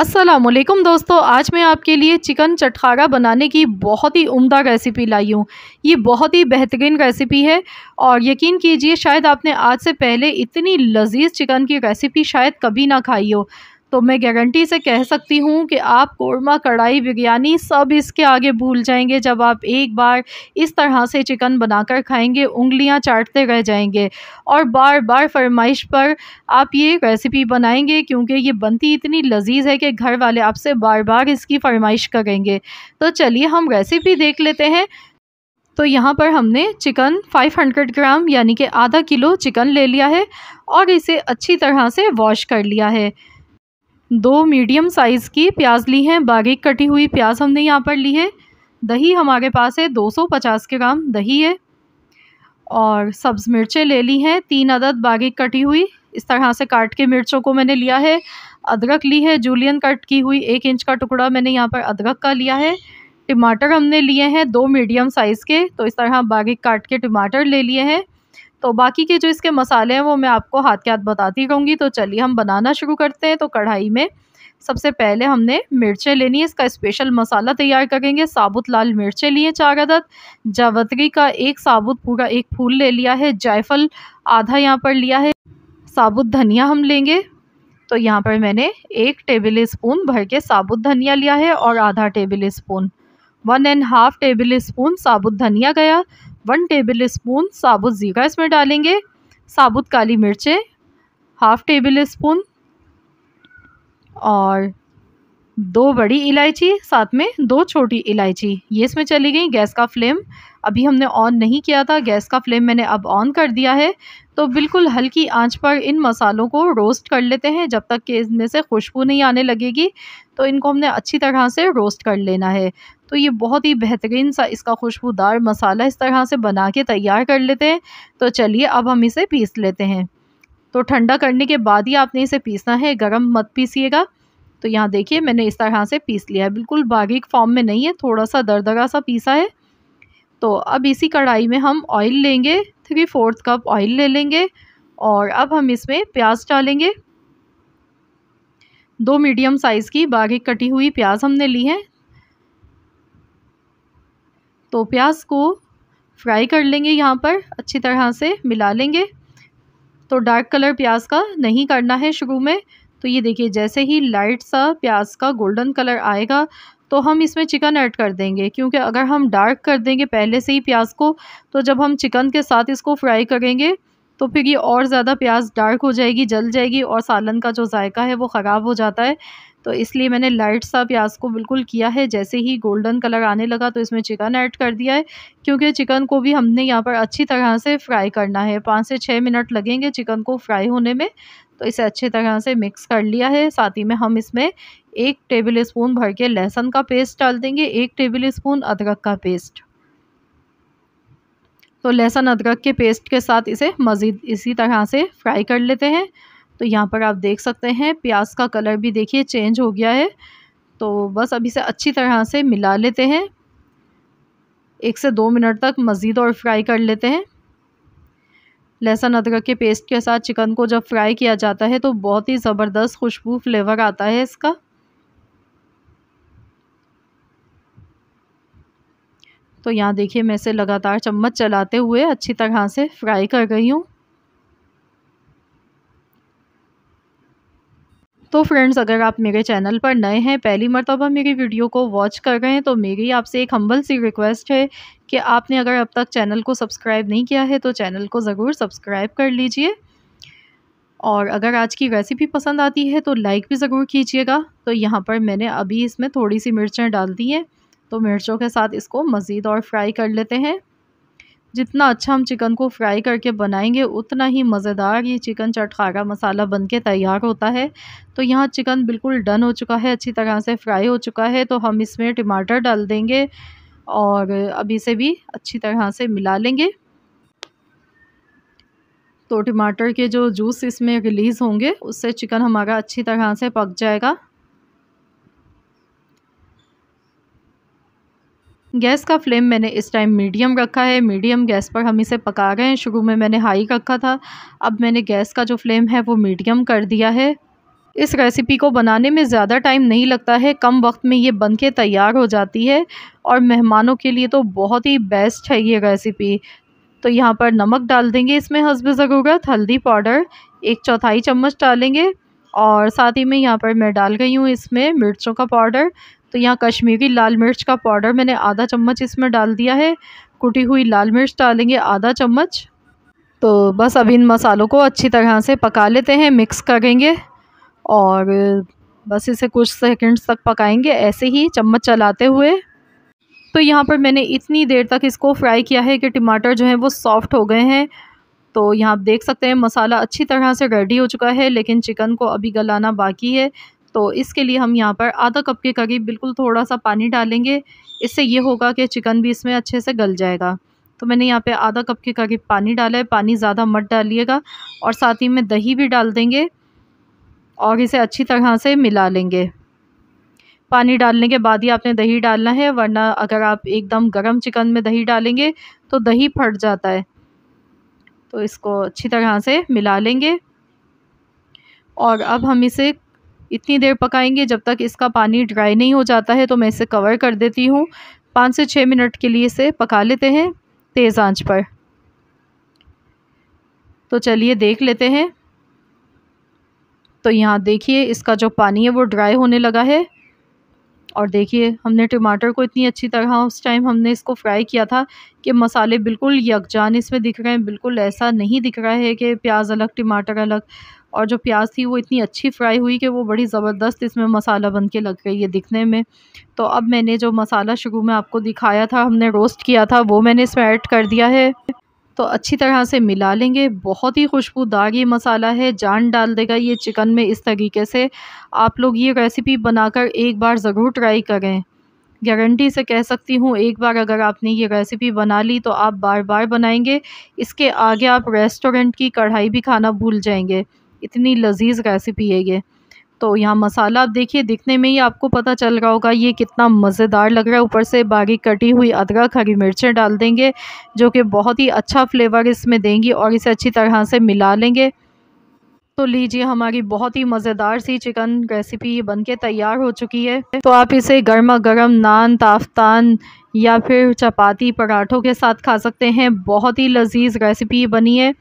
असलम दोस्तों आज मैं आपके लिए चिकन चटखारा बनाने की बहुत ही उम्दा रेसिपी लाई हूँ ये बहुत ही बेहतरीन रेसिपी है और यकीन कीजिए शायद आपने आज से पहले इतनी लजीज चिकन की रेसिपी शायद कभी ना खाई हो तो मैं गारंटी से कह सकती हूँ कि आप कोरमा कढ़ाई बिरयानी सब इसके आगे भूल जाएंगे जब आप एक बार इस तरह से चिकन बनाकर खाएंगे उंगलियाँ चाटते रह जाएंगे और बार बार फरमाइश पर आप ये रेसिपी बनाएंगे क्योंकि ये बनती इतनी लजीज है कि घर वाले आपसे बार बार इसकी फरमाइश करेंगे तो चलिए हम रेसिपी देख लेते हैं तो यहाँ पर हमने चिकन 500 ग्राम यानी कि आधा किलो चिकन ले लिया है और इसे अच्छी तरह से वॉश कर लिया है दो मीडियम साइज़ की प्याज ली हैं बारीक कटी हुई प्याज हमने यहाँ पर ली है दही हमारे पास है 250 ग्राम दही है और सब्ज़ मिर्चें ले ली हैं तीन अदद बारीक कटी हुई इस तरह से काट के मिर्चों को मैंने लिया है अदरक ली है जूलियन कट की हुई एक इंच का टुकड़ा मैंने यहाँ पर अदरक का लिया है टमाटर हमने लिए हैं दो मीडियम साइज़ के तो इस तरह बारीक काट के टमाटर ले लिए हैं तो बाकी के जो इसके मसाले हैं वो मैं आपको हाथ के हाथ बताती रहूँगी तो चलिए हम बनाना शुरू करते हैं तो कढ़ाई में सबसे पहले हमने मिर्चें लेनी है इसका स्पेशल मसाला तैयार करेंगे साबुत लाल मिर्चें लिए चार अदद जावत्री का एक साबुत पूरा एक फूल ले लिया है जायफल आधा यहाँ पर लिया है साबुत धनिया हम लेंगे तो यहाँ पर मैंने एक टेबल स्पून भर के साबुत धनिया लिया है और आधा tablespoon one and half tablespoon साबुत धनिया गया वन टेबल स्पून साबुत ज़ीरा इसमें डालेंगे साबुत काली मिर्चें हाफ़ टेबल स्पून और दो बड़ी इलायची साथ में दो छोटी इलायची ये इसमें चली गई गैस का फ्लेम अभी हमने ऑन नहीं किया था गैस का फ्लेम मैंने अब ऑन कर दिया है तो बिल्कुल हल्की आंच पर इन मसालों को रोस्ट कर लेते हैं जब तक कि इनमें से खुशबू नहीं आने लगेगी तो इनको हमने अच्छी तरह से रोस्ट कर लेना है तो ये बहुत ही बेहतरीन सा इसका खुशबूदार मसाला इस तरह से बना के तैयार कर लेते हैं तो चलिए अब हम इसे पीस लेते हैं तो ठंडा करने के बाद ही आपने इसे पीसना है गर्म मत पीसीएगा तो यहाँ देखिए मैंने इस तरह से पीस लिया है बिल्कुल बारीक फॉर्म में नहीं है थोड़ा सा दरदरा सा पीसा है तो अब इसी कढ़ाई में हम ऑयल लेंगे थ्री फोर्थ कप ऑयल ले लेंगे और अब हम इसमें प्याज डालेंगे दो मीडियम साइज़ की बारीक कटी हुई प्याज हमने ली है तो प्याज को फ्राई कर लेंगे यहाँ पर अच्छी तरह से मिला लेंगे तो डार्क कलर प्याज का नहीं करना है शुरू में तो ये देखिए जैसे ही लाइट सा प्याज का गोल्डन कलर आएगा तो हम इसमें चिकन ऐड कर देंगे क्योंकि अगर हम डार्क कर देंगे पहले से ही प्याज को तो जब हम चिकन के साथ इसको फ्राई करेंगे तो फिर ये और ज़्यादा प्याज डार्क हो जाएगी जल जाएगी और सालन का जो जायका है वो ख़राब हो जाता है तो इसलिए मैंने लाइट सा प्याज को बिल्कुल किया है जैसे ही गोल्डन कलर आने लगा तो इसमें चिकन ऐड कर दिया है क्योंकि चिकन को भी हमने यहाँ पर अच्छी तरह से फ्राई करना है पाँच से छः मिनट लगेंगे चिकन को फ्राई होने में तो इसे अच्छी तरह से मिक्स कर लिया है साथ ही में हम इसमें एक टेबल स्पून भर के लहसुन का पेस्ट डाल देंगे एक टेबल स्पून अदरक का पेस्ट तो लहसुन अदरक के पेस्ट के साथ इसे मज़ीद इसी तरह से फ्राई कर लेते हैं तो यहाँ पर आप देख सकते हैं प्याज का कलर भी देखिए चेंज हो गया है तो बस अब इसे अच्छी तरह से मिला लेते हैं एक से दो मिनट तक मज़ीद और फ्राई कर लेते हैं लहसुन अदरक के पेस्ट के साथ चिकन को जब फ्राई किया जाता है तो बहुत ही ज़बरदस्त खुशबू फ्लेवर आता है इसका तो यहाँ देखिए मैं इसे लगातार चम्मच चलाते हुए अच्छी तरह से फ्राई कर रही हूँ तो फ्रेंड्स अगर आप मेरे चैनल पर नए हैं पहली मरतबा मेरी वीडियो को वॉच कर रहे हैं तो मेरी आपसे एक हम्बल सी रिक्वेस्ट है कि आपने अगर अब तक चैनल को सब्सक्राइब नहीं किया है तो चैनल को ज़रूर सब्सक्राइब कर लीजिए और अगर आज की रेसिपी पसंद आती है तो लाइक भी ज़रूर कीजिएगा तो यहाँ पर मैंने अभी इसमें थोड़ी सी मिर्चें डाल दी हैं तो मिर्चों के साथ इसको मज़ीद और फ्राई कर लेते हैं जितना अच्छा हम चिकन को फ्राई करके बनाएंगे उतना ही मज़ेदार ये चिकन चटखारा मसाला बन के तैयार होता है तो यहाँ चिकन बिल्कुल डन हो चुका है अच्छी तरह से फ्राई हो चुका है तो हम इसमें टमाटर डाल देंगे और अब इसे भी अच्छी तरह से मिला लेंगे तो टमाटर के जो जूस इसमें रिलीज़ होंगे उससे चिकन हमारा अच्छी तरह से पक जाएगा गैस का फ्लेम मैंने इस टाइम मीडियम रखा है मीडियम गैस पर हम इसे पका रहे हैं शुरू में मैंने हाई रखा था अब मैंने गैस का जो फ्लेम है वो मीडियम कर दिया है इस रेसिपी को बनाने में ज़्यादा टाइम नहीं लगता है कम वक्त में ये बन के तैयार हो जाती है और मेहमानों के लिए तो बहुत ही बेस्ट है ये रेसिपी तो यहाँ पर नमक डाल देंगे इसमें हसब ज़रूरत हल्दी पाउडर एक चौथाई चम्मच डालेंगे और साथ ही में यहाँ पर मैं डाल गई हूँ इसमें मिर्चों का पाउडर तो यहाँ कश्मीरी लाल मिर्च का पाउडर मैंने आधा चम्मच इसमें डाल दिया है कुटी हुई लाल मिर्च डालेंगे आधा चम्मच तो बस अब इन मसालों को अच्छी तरह से पका लेते हैं मिक्स करेंगे और बस इसे कुछ सेकंड्स तक पकाएंगे ऐसे ही चम्मच चलाते हुए तो यहाँ पर मैंने इतनी देर तक इसको फ्राई किया है कि टमाटर जो है वो सॉफ्ट हो गए हैं तो यहाँ आप देख सकते हैं मसाला अच्छी तरह से रेडी हो चुका है लेकिन चिकन को अभी गलाना बाकी है तो इसके लिए हम यहाँ पर आधा कप के करीब बिल्कुल थोड़ा सा पानी डालेंगे इससे ये होगा कि चिकन भी इसमें अच्छे से गल जाएगा तो मैंने यहाँ पे आधा कप के करीब पानी डाला है पानी ज़्यादा मत डालिएगा और साथ ही में दही भी डाल देंगे और इसे अच्छी तरह से मिला लेंगे पानी डालने के बाद ही आपने दही डालना है वरना अगर आप एकदम गर्म चिकन में दही डालेंगे तो दही फट जाता है तो इसको अच्छी तरह से मिला लेंगे और अब हम इसे इतनी देर पकाएंगे जब तक इसका पानी ड्राई नहीं हो जाता है तो मैं इसे कवर कर देती हूँ पाँच से छः मिनट के लिए इसे पका लेते हैं तेज़ आंच पर तो चलिए देख लेते हैं तो यहाँ देखिए इसका जो पानी है वो ड्राई होने लगा है और देखिए हमने टमाटर को इतनी अच्छी तरह उस टाइम हमने इसको फ्राई किया था कि मसाले बिल्कुल यकजान इसमें दिख रहे हैं बिल्कुल ऐसा नहीं दिख रहा है कि प्याज अलग टमाटर अलग और जो प्याज थी वो इतनी अच्छी फ्राई हुई कि वो बड़ी ज़बरदस्त इसमें मसाला बन के लग गई है दिखने में तो अब मैंने जो मसाला शुरू में आपको दिखाया था हमने रोस्ट किया था वो मैंने इसमें ऐड कर दिया है तो अच्छी तरह से मिला लेंगे बहुत ही खुशबूदार ये मसाला है जान डाल देगा ये चिकन में इस तरीके से आप लोग ये रेसिपी बनाकर एक बार ज़रूर ट्राई करें गारंटी से कह सकती हूँ एक बार अगर आपने ये रेसिपी बना ली तो आप बार बार बनाएंगे इसके आगे आप रेस्टोरेंट की कढ़ाई भी खाना भूल जाएंगे इतनी लजीज रेसिपी है ये तो यहाँ मसाला आप देखिए दिखने में ही आपको पता चल रहा होगा ये कितना मज़ेदार लग रहा है ऊपर से बारीक कटी हुई अदरक हरी मिर्चें डाल देंगे जो कि बहुत ही अच्छा फ्लेवर इसमें देंगी और इसे अच्छी तरह से मिला लेंगे तो लीजिए हमारी बहुत ही मज़ेदार सी चिकन रेसिपी बन के तैयार हो चुकी है तो आप इसे गर्मा गर्म नान ताफ्तान या फिर चपाती पराठों के साथ खा सकते हैं बहुत ही लजीज रेसिपी बनी है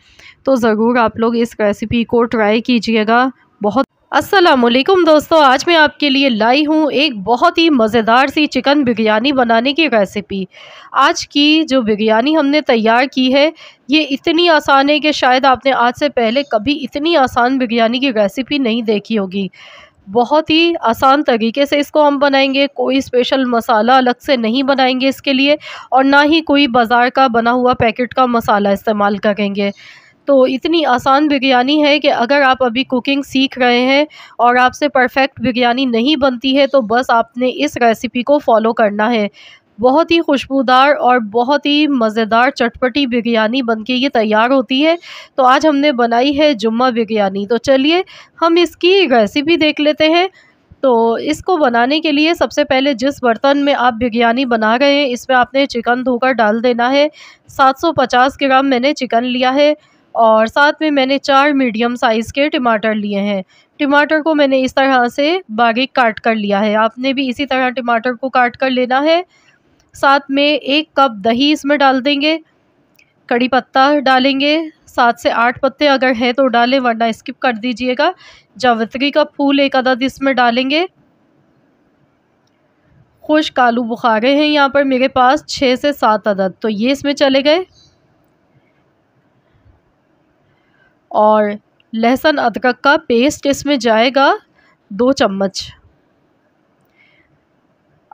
तो ज़रूर आप लोग इस रेसिपी को ट्राई कीजिएगा बहुत असलकुम दोस्तों आज मैं आपके लिए लाई हूँ एक बहुत ही मज़ेदार सी चिकन बिरयानी बनाने की रेसिपी आज की जो बिरयानी हमने तैयार की है ये इतनी आसान है कि शायद आपने आज से पहले कभी इतनी आसान बिरयानी की रेसिपी नहीं देखी होगी बहुत ही आसान तरीके से इसको हम बनाएंगे कोई स्पेशल मसाला अलग से नहीं बनाएंगे इसके लिए और ना ही कोई बाज़ार का बना हुआ पैकेट का मसाला इस्तेमाल करेंगे तो इतनी आसान बिरयानी है कि अगर आप अभी कुकिंग सीख रहे हैं और आपसे परफेक्ट बिरयानी नहीं बनती है तो बस आपने इस रेसिपी को फॉलो करना है बहुत ही खुशबूदार और बहुत ही मज़ेदार चटपटी बिरयानी बनके ये तैयार होती है तो आज हमने बनाई है जुम्मा बिरयानी तो चलिए हम इसकी रेसिपी देख लेते हैं तो इसको बनाने के लिए सबसे पहले जिस बर्तन में आप बिरयानी बना रहे हैं इसमें आपने चिकन धोकर डाल देना है 750 ग्राम मैंने चिकन लिया है और साथ में मैंने चार मीडियम साइज़ के टमाटर लिए हैं टमाटर को मैंने इस तरह से बागे काट कर लिया है आपने भी इसी तरह टमाटर को काट कर लेना है साथ में एक कप दही इसमें डाल देंगे कड़ी पत्ता डालेंगे सात से आठ पत्ते अगर हैं तो डालें वरना स्किप कर दीजिएगा जावित्री का फूल एक अदद इसमें डालेंगे खुश्क आलू बुखारे हैं यहाँ पर मेरे पास छः से सात अदद तो ये इसमें चले गए और लहसुन अदरक का पेस्ट इसमें जाएगा दो चम्मच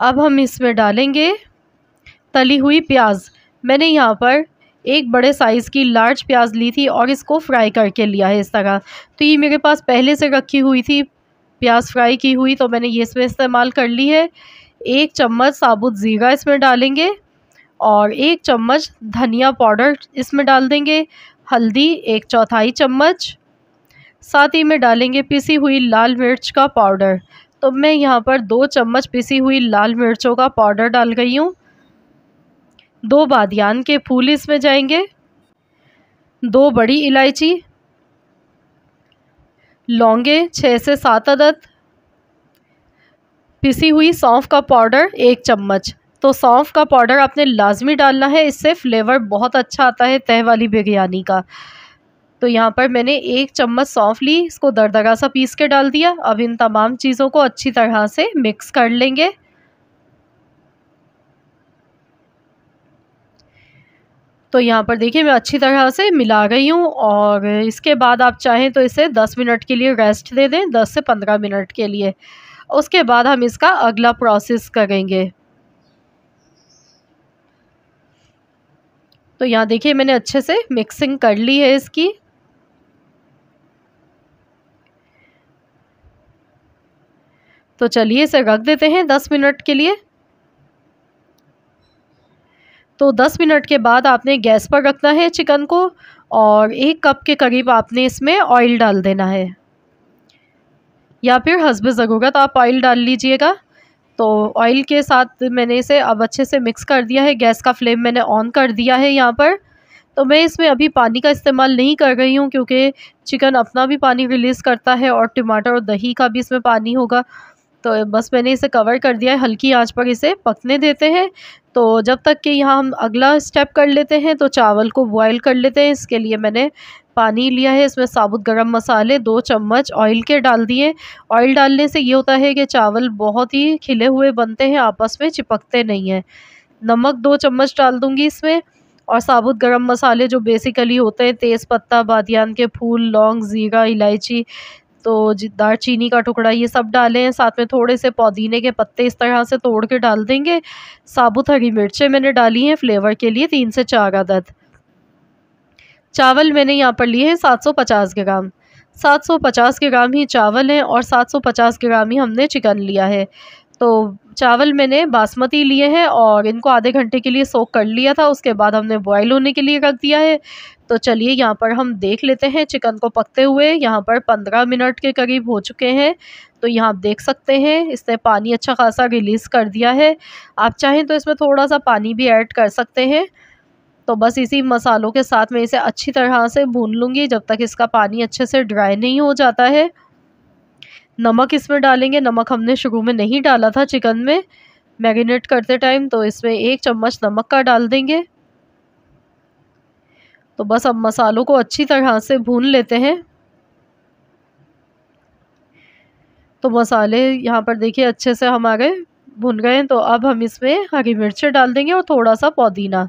अब हम इसमें डालेंगे तली हुई प्याज मैंने यहाँ पर एक बड़े साइज़ की लार्ज प्याज ली थी और इसको फ्राई करके लिया है इस तरह तो ये मेरे पास पहले से रखी हुई थी प्याज फ्राई की हुई तो मैंने ये इसमें इस्तेमाल कर ली है एक चम्मच साबुत ज़ीरा इसमें डालेंगे और एक चम्मच धनिया पाउडर इसमें डाल देंगे हल्दी एक चौथाई चम्मच साथ ही में डालेंगे पिसी हुई लाल मिर्च का पाउडर तो मैं यहाँ पर दो चम्मच पिसी हुई लाल मिर्चों का पाउडर डाल गई हूँ दो बादियान के फूल इसमें जाएंगे दो बड़ी इलायची लौंगे छः से सात अदद पिसी हुई सौंफ का पाउडर एक चम्मच तो सौंफ का पाउडर आपने लाजमी डालना है इससे फ्लेवर बहुत अच्छा आता है तह वाली बिरयानी का तो यहाँ पर मैंने एक चम्मच सौंफ ली इसको दरदरा सा पीस के डाल दिया अब इन तमाम चीज़ों को अच्छी तरह से मिक्स कर लेंगे तो यहाँ पर देखिए मैं अच्छी तरह से मिला रही हूँ और इसके बाद आप चाहें तो इसे 10 मिनट के लिए रेस्ट दे दें 10 से 15 मिनट के लिए उसके बाद हम इसका अगला प्रोसेस करेंगे तो यहाँ देखिए मैंने अच्छे से मिक्सिंग कर ली है इसकी तो चलिए इसे रख देते हैं दस मिनट के लिए तो दस मिनट के बाद आपने गैस पर रखना है चिकन को और एक कप के करीब आपने इसमें ऑयल डाल देना है या फिर हसब ज़रूरत आप ऑयल डाल लीजिएगा तो ऑयल के साथ मैंने इसे अब अच्छे से मिक्स कर दिया है गैस का फ्लेम मैंने ऑन कर दिया है यहाँ पर तो मैं इसमें अभी पानी का इस्तेमाल नहीं कर रही हूँ क्योंकि चिकन अपना भी पानी रिलीज़ करता है और टमाटर और दही का भी इसमें पानी होगा तो बस मैंने इसे कवर कर दिया है हल्की आंच पर इसे पकने देते हैं तो जब तक कि यहाँ हम अगला स्टेप कर लेते हैं तो चावल को बॉयल कर लेते हैं इसके लिए मैंने पानी लिया है इसमें साबुत गरम मसाले दो चम्मच ऑयल के डाल दिए ऑयल डालने से ये होता है कि चावल बहुत ही खिले हुए बनते हैं आपस में चिपकते नहीं हैं नमक दो चम्मच डाल दूँगी इसमें और साबुत गरम मसाले जो बेसिकली होते हैं तेज़ पत्ता बादियान के फूल लौंग ज़ीरा इलायची तो दार चीनी का टुकड़ा ये सब डालें साथ में थोड़े से पुदीने के पत्ते इस तरह से तोड़ के डाल देंगे साबुत हरी मिर्चें मैंने डाली हैं फ्लेवर के लिए तीन से चार आदद चावल मैंने यहाँ पर लिए हैं 750 ग्राम 750 ग्राम ही चावल हैं और 750 ग्राम ही हमने चिकन लिया है तो चावल मैंने बासमती लिए हैं और इनको आधे घंटे के लिए सोख कर लिया था उसके बाद हमने बॉयल होने के लिए रख दिया है तो चलिए यहाँ पर हम देख लेते हैं चिकन को पकते हुए यहाँ पर पंद्रह मिनट के करीब हो चुके हैं तो यहाँ आप देख सकते हैं इसने पानी अच्छा खासा रिलीज़ कर दिया है आप चाहें तो इसमें थोड़ा सा पानी भी ऐड कर सकते हैं तो बस इसी मसालों के साथ मैं इसे अच्छी तरह से भून लूँगी जब तक इसका पानी अच्छे से ड्राई नहीं हो जाता है नमक इसमें डालेंगे नमक हमने शुरू में नहीं डाला था चिकन में मैरिनेट करते टाइम तो इसमें एक चम्मच नमक का डाल देंगे तो बस अब मसालों को अच्छी तरह से भून लेते हैं तो मसाले यहाँ पर देखिए अच्छे से हमारे भुन गए तो अब हम इसमें हरी मिर्च डाल देंगे और थोड़ा सा पुदीना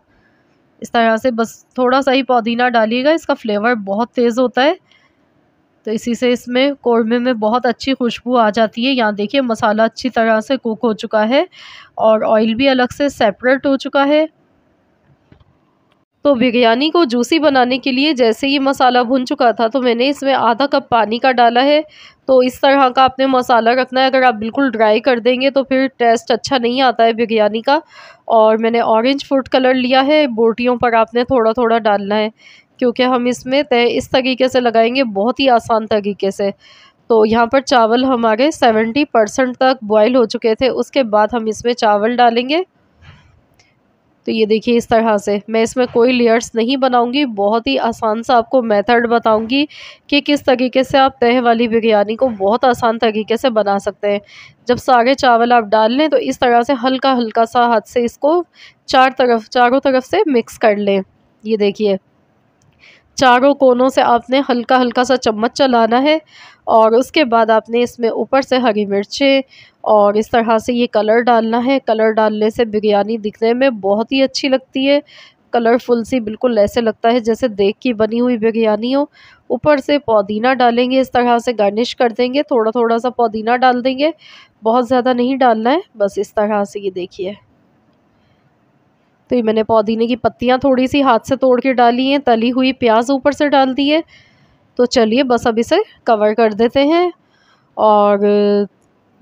इस तरह से बस थोड़ा सा ही पुदीना डालिएगा इसका फ्लेवर बहुत तेज़ होता है तो इसी से इसमें कौरमे में बहुत अच्छी खुशबू आ जाती है यहाँ देखिए मसाला अच्छी तरह से कुक हो चुका है और ऑयल भी अलग से सेपरेट हो चुका है तो बिरयानी को जूसी बनाने के लिए जैसे ये मसाला भुन चुका था तो मैंने इसमें आधा कप पानी का डाला है तो इस तरह का आपने मसाला रखना है अगर आप बिल्कुल ड्राई कर देंगे तो फिर टेस्ट अच्छा नहीं आता है बिरयानी का और मैंने ऑरेंज फूड कलर लिया है बोटियों पर आपने थोड़ा थोड़ा डालना है क्योंकि हम इसमें तय इस तरीके से लगाएंगे बहुत ही आसान तरीके से तो यहाँ पर चावल हमारे सेवेंटी परसेंट तक बॉयल हो चुके थे उसके बाद हम इसमें चावल डालेंगे तो ये देखिए इस तरह से मैं इसमें कोई लेयर्स नहीं बनाऊंगी बहुत ही आसान सा आपको मेथड बताऊंगी कि किस तरीके से आप तह वाली बिरयानी को बहुत आसान तरीके से बना सकते हैं जब सारे चावल आप डाल लें तो इस तरह से हल्का हल्का सा हाथ से इसको चार तरफ चारों तरफ से मिक्स कर लें ये देखिए चारों कोनों से आपने हल्का हल्का सा चम्मच चलाना है और उसके बाद आपने इसमें ऊपर से हरी मिर्चें और इस तरह से ये कलर डालना है कलर डालने से बिरयानी दिखने में बहुत ही अच्छी लगती है कलरफुल सी बिल्कुल ऐसे लगता है जैसे देख की बनी हुई बिरयानी हो ऊपर से पुदीना डालेंगे इस तरह से गार्निश कर देंगे थोड़ा थोड़ा सा पुदीना डाल देंगे बहुत ज़्यादा नहीं डालना है बस इस तरह से ये देखिए तो ये मैंने पुदीने की पत्तियाँ थोड़ी सी हाथ से तोड़ के डाली हैं तली हुई प्याज ऊपर से डाल दी है तो चलिए बस अब इसे कवर कर देते हैं और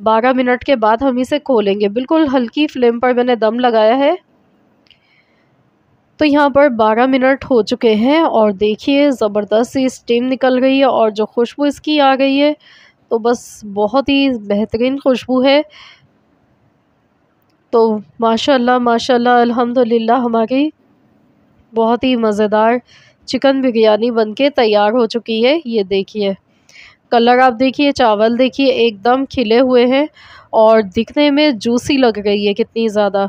12 मिनट के बाद हम इसे खोलेंगे बिल्कुल हल्की फ्लेम पर मैंने दम लगाया है तो यहाँ पर 12 मिनट हो चुके हैं और देखिए ज़बरदस्त सी स्टीम निकल गई है और जो खुशबू इसकी आ गई है तो बस बहुत ही बेहतरीन खुशबू है तो माशाल्लाह माशाल्लाह अल्हम्दुलिल्लाह हमारी बहुत ही मज़ेदार चिकन बिरयानी बनके तैयार हो चुकी है ये देखिए कलर आप देखिए चावल देखिए एकदम खिले हुए हैं और दिखने में जूसी लग रही है कितनी ज़्यादा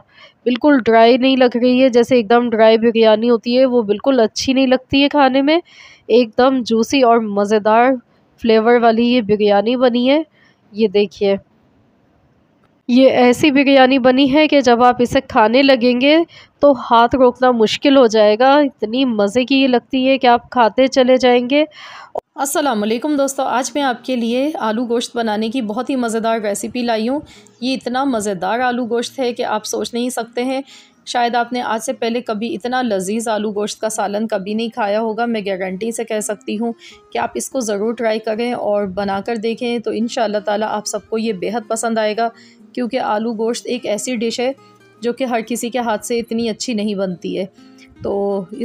बिल्कुल ड्राई नहीं लग रही है जैसे एकदम ड्राई बिरयानी होती है वो बिल्कुल अच्छी नहीं लगती है खाने में एकदम जूसी और मज़ेदार फ्लेवर वाली ये बिरयानी बनी है ये देखिए ये ऐसी बिरयानी बनी है कि जब आप इसे खाने लगेंगे तो हाथ रोकना मुश्किल हो जाएगा इतनी मज़े की ये लगती है कि आप खाते चले जाएंगे अस्सलाम वालेकुम दोस्तों आज मैं आपके लिए आलू गोश्त बनाने की बहुत ही मज़ेदार रेसिपी लाई हूँ ये इतना मज़ेदार आलू गोश्त है कि आप सोच नहीं सकते हैं शायद आपने आज से पहले कभी इतना लजीज़ आलू गोश्त का सालन कभी नहीं खाया होगा मैं गारंटी से कह सकती हूँ कि आप इसको ज़रूर ट्राई करें और बनाकर देखें तो इन ताला आप सबको ये बेहद पसंद आएगा क्योंकि आलू गोश्त एक ऐसी डिश है जो कि हर किसी के हाथ से इतनी अच्छी नहीं बनती है तो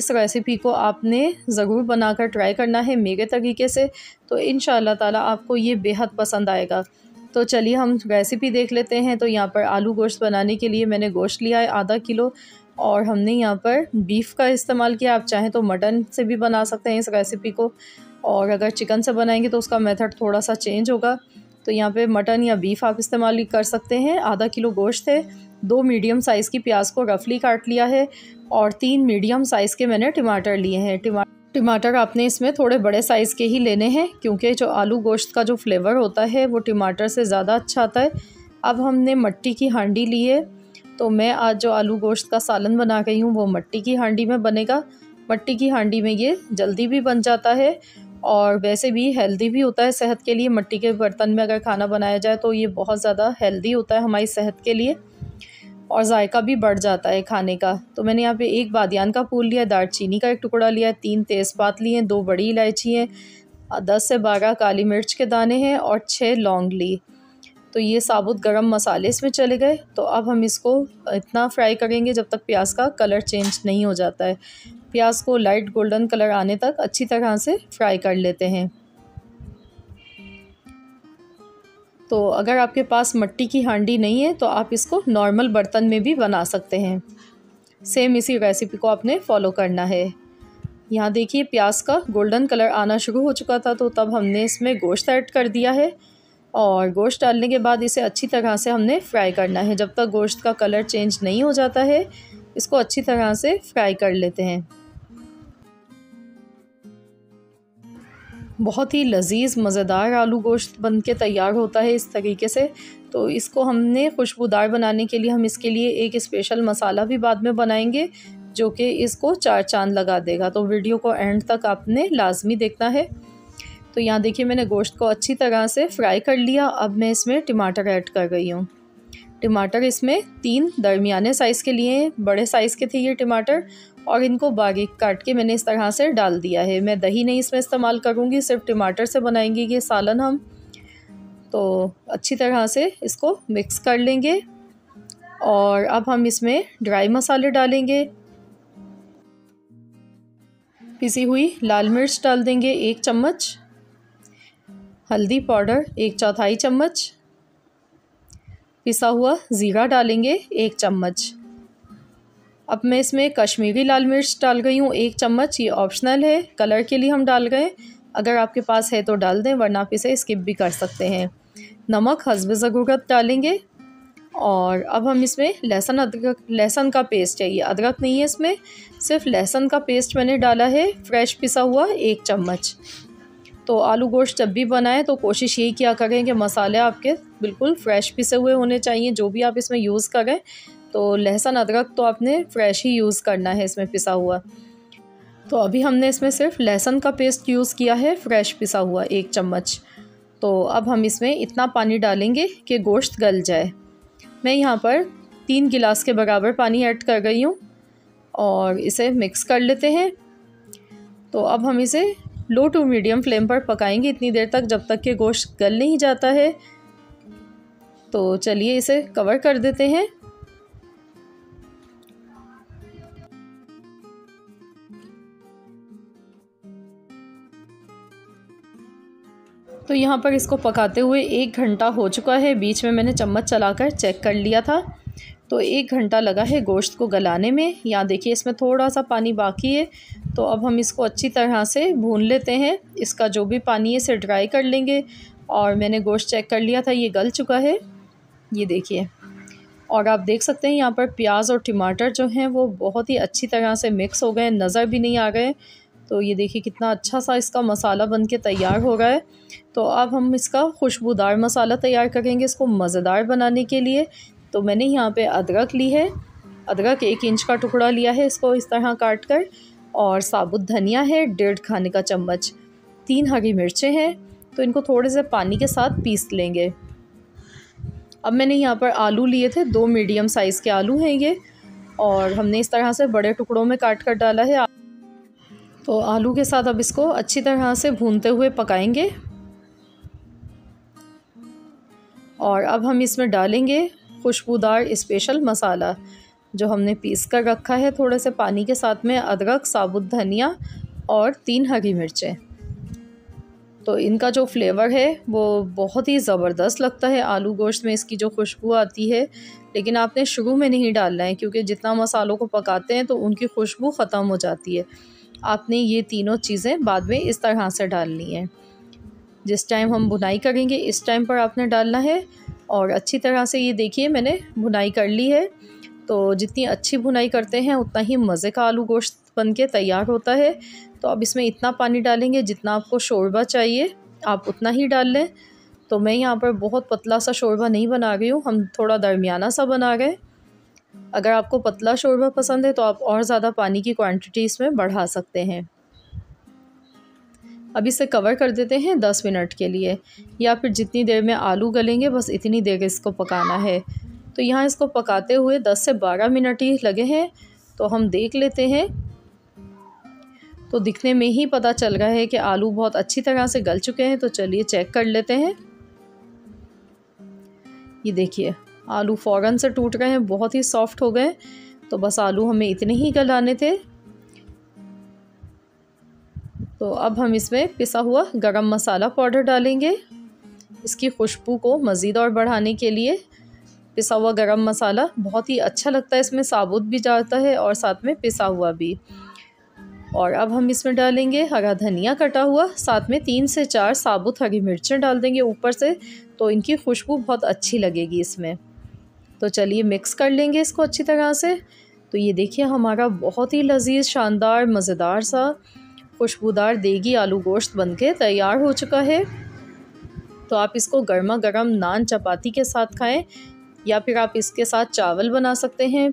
इस रेसिपी को आपने ज़रूर बनाकर ट्राई करना है मेरे तरीके से तो इन ताला आपको ये बेहद पसंद आएगा तो चलिए हम रेसिपी देख लेते हैं तो यहाँ पर आलू गोश्त बनाने के लिए मैंने गोश्त लिया है आधा किलो और हमने यहाँ पर बीफ़ का इस्तेमाल किया आप चाहें तो मटन से भी बना सकते हैं इस रेसिपी को और अगर चिकन से बनाएंगे तो उसका मेथड थोड़ा सा चेंज होगा तो यहाँ पे मटन या बीफ आप इस्तेमाल कर सकते हैं आधा किलो गोश्त है दो मीडियम साइज़ की प्याज को रफली काट लिया है और तीन मीडियम साइज़ के मैंने टमाटर लिए हैं टमा टमाटर आपने इसमें थोड़े बड़े साइज़ के ही लेने हैं क्योंकि जो आलू गोश्त का जो फ्लेवर होता है वो टमाटर से ज़्यादा अच्छा आता है अब हमने मट्टी की हांडी ली है तो मैं आज जो आलू गोश्त का सालन बना गई हूँ वो मट्टी की हांडी में बनेगा मट्टी की हांडी में ये जल्दी भी बन जाता है और वैसे भी हेल्दी भी होता है सेहत के लिए मिट्टी के बर्तन में अगर खाना बनाया जाए तो ये बहुत ज़्यादा हेल्दी होता है हमारी सेहत के लिए और जायका भी बढ़ जाता है खाने का तो मैंने यहाँ पे एक बादियान का फूल लिया दालचीनी का एक टुकड़ा लिया तीन तेज़पात लिए दो बड़ी इलायची हैं दस से बारह काली मिर्च के दाने हैं और छः लौंग ली तो ये साबुत गरम मसाले इसमें चले गए तो अब हम इसको इतना फ्राई करेंगे जब तक प्याज का कलर चेंज नहीं हो जाता है प्याज को लाइट गोल्डन कलर आने तक अच्छी तरह से फ्राई कर लेते हैं तो अगर आपके पास मिट्टी की हांडी नहीं है तो आप इसको नॉर्मल बर्तन में भी बना सकते हैं सेम इसी रेसिपी को आपने फॉलो करना है यहाँ देखिए प्याज का गोल्डन कलर आना शुरू हो चुका था तो तब हमने इसमें गोश्त ऐड कर दिया है और गोश्त डालने के बाद इसे अच्छी तरह से हमने फ्राई करना है जब तक गोश्त का कलर चेंज नहीं हो जाता है इसको अच्छी तरह से फ्राई कर लेते हैं बहुत ही लजीज मज़ेदार आलू गोश्त बन के तैयार होता है इस तरीके से तो इसको हमने खुशबूदार बनाने के लिए हम इसके लिए एक स्पेशल मसाला भी बाद में बनाएंगे जो कि इसको चार चांद लगा देगा तो वीडियो को एंड तक आपने लाजमी देखना है तो यहाँ देखिए मैंने गोश्त को अच्छी तरह से फ्राई कर लिया अब मैं इसमें टमाटर ऐड कर गई हूँ टमाटर इसमें तीन दरमियाने साइज़ के लिए बड़े साइज़ के थे ये टमाटर और इनको बारीक काट के मैंने इस तरह से डाल दिया है मैं दही नहीं इसमें इस्तेमाल करूँगी सिर्फ टमाटर से बनाएंगे ये सालन हम तो अच्छी तरह से इसको मिक्स कर लेंगे और अब हम इसमें ड्राई मसाले डालेंगे पिसी हुई लाल मिर्च डाल देंगे एक चम्मच हल्दी पाउडर एक चौथाई चम्मच पिसा हुआ ज़ीरा डालेंगे एक चम्मच अब मैं इसमें कश्मीरी लाल मिर्च डाल गई हूँ एक चम्मच ये ऑप्शनल है कलर के लिए हम डाल गए अगर आपके पास है तो डाल दें वरना आप इसे स्किप भी कर सकते हैं नमक हसब ज़रूरत डालेंगे और अब हम इसमें लहसुन अदरक लहसुन का पेस्ट चाहिए अदरक नहीं है इसमें सिर्फ लहसुन का पेस्ट मैंने डाला है फ्रेश पिसा हुआ एक चम्मच तो आलू गोश्त जब भी बनाएं तो कोशिश यही किया करें कि मसाले आपके बिल्कुल फ्रेश पिसे हुए होने चाहिए जो भी आप इसमें यूज़ करें तो लहसुन अदरक तो आपने फ्रेश ही यूज़ करना है इसमें पिसा हुआ तो अभी हमने इसमें सिर्फ लहसुन का पेस्ट यूज़ किया है फ्रेश पिसा हुआ एक चम्मच तो अब हम इसमें इतना पानी डालेंगे कि गोश्त गल जाए मैं यहाँ पर तीन गिलास के बराबर पानी ऐड कर गई हूँ और इसे मिक्स कर लेते हैं तो अब हम इसे लो टू मीडियम फ्लेम पर पकाएंगे इतनी देर तक जब तक कि गोश्त गल नहीं जाता है तो चलिए इसे कवर कर देते हैं तो यहाँ पर इसको पकाते हुए एक घंटा हो चुका है बीच में मैंने चम्मच चलाकर चेक कर लिया था तो एक घंटा लगा है गोश्त को गलाने में यहाँ देखिए इसमें थोड़ा सा पानी बाकी है तो अब हम इसको अच्छी तरह से भून लेते हैं इसका जो भी पानी है इसे ड्राई कर लेंगे और मैंने गोश्त चेक कर लिया था ये गल चुका है ये देखिए और आप देख सकते हैं यहाँ पर प्याज और टमाटर जो हैं वो बहुत ही अच्छी तरह से मिक्स हो गए नज़र भी नहीं आ गए तो ये देखिए कितना अच्छा सा इसका मसाला बन के तैयार हो रहा है तो अब हम इसका खुशबूदार मसाला तैयार करेंगे इसको मज़ेदार बनाने के लिए तो मैंने यहाँ पे अदरक ली है अदरक एक इंच का टुकड़ा लिया है इसको इस तरह काट कर और साबुत धनिया है डेढ़ खाने का चम्मच तीन हरी मिर्चें हैं तो इनको थोड़े से पानी के साथ पीस लेंगे अब मैंने यहाँ पर आलू लिए थे दो मीडियम साइज़ के आलू हैं ये और हमने इस तरह से बड़े टुकड़ों में काट कर डाला है तो आलू के साथ अब इसको अच्छी तरह से भूनते हुए पकाएंगे और अब हम इसमें डालेंगे खुशबूदार स्पेशल मसाला जो हमने पीस कर रखा है थोड़े से पानी के साथ में अदरक साबुत धनिया और तीन हरी मिर्चें तो इनका जो फ्लेवर है वो बहुत ही ज़बरदस्त लगता है आलू गोश्त में इसकी जो खुशबू आती है लेकिन आपने शुरू में नहीं डालना है क्योंकि जितना मसालों को पकाते हैं तो उनकी खुशबू ख़त्म हो जाती है आपने ये तीनों चीज़ें बाद में इस तरह से डालनी है जिस टाइम हम बुनाई करेंगे इस टाइम पर आपने डालना है और अच्छी तरह से ये देखिए मैंने बुनाई कर ली है तो जितनी अच्छी बुनाई करते हैं उतना ही मज़े का आलू गोश्त बन के तैयार होता है तो अब इसमें इतना पानी डालेंगे जितना आपको शोरबा चाहिए आप उतना ही डाल लें तो मैं यहाँ पर बहुत पतला सा शोरबा नहीं बना रही हूँ हम थोड़ा दरमियाना सा बना रहे हैं अगर आपको पतला शोरबा पसंद है तो आप और ज़्यादा पानी की क्वांटिटी इसमें बढ़ा सकते हैं अब इसे कवर कर देते हैं दस मिनट के लिए या फिर जितनी देर में आलू गलेंगे बस इतनी देर इसको पकाना है तो यहाँ इसको पकाते हुए दस से बारह मिनट ही लगे हैं तो हम देख लेते हैं तो दिखने में ही पता चल रहा है कि आलू बहुत अच्छी तरह से गल चुके हैं तो चलिए चेक कर लेते हैं ये देखिए आलू फ़ौरन से टूट गए हैं बहुत ही सॉफ्ट हो गए तो बस आलू हमें इतने ही गलाने थे तो अब हम इसमें पिसा हुआ गरम मसाला पाउडर डालेंगे इसकी खुशबू को मज़ीद और बढ़ाने के लिए पिसा हुआ गरम मसाला बहुत ही अच्छा लगता है इसमें साबुत भी जाता है और साथ में पिसा हुआ भी और अब हम इसमें डालेंगे हरा धनिया कटा हुआ साथ में तीन से चार साबुत हरी मिर्चें डाल देंगे ऊपर से तो इनकी खुशबू बहुत अच्छी लगेगी इसमें तो चलिए मिक्स कर लेंगे इसको अच्छी तरह से तो ये देखिए हमारा बहुत ही लजीज शानदार मज़ेदार सा खुशबूदार देगी आलू गोश्त बन के तैयार हो चुका है तो आप इसको गर्मा गर्म नान चपाती के साथ खाएं या फिर आप इसके साथ चावल बना सकते हैं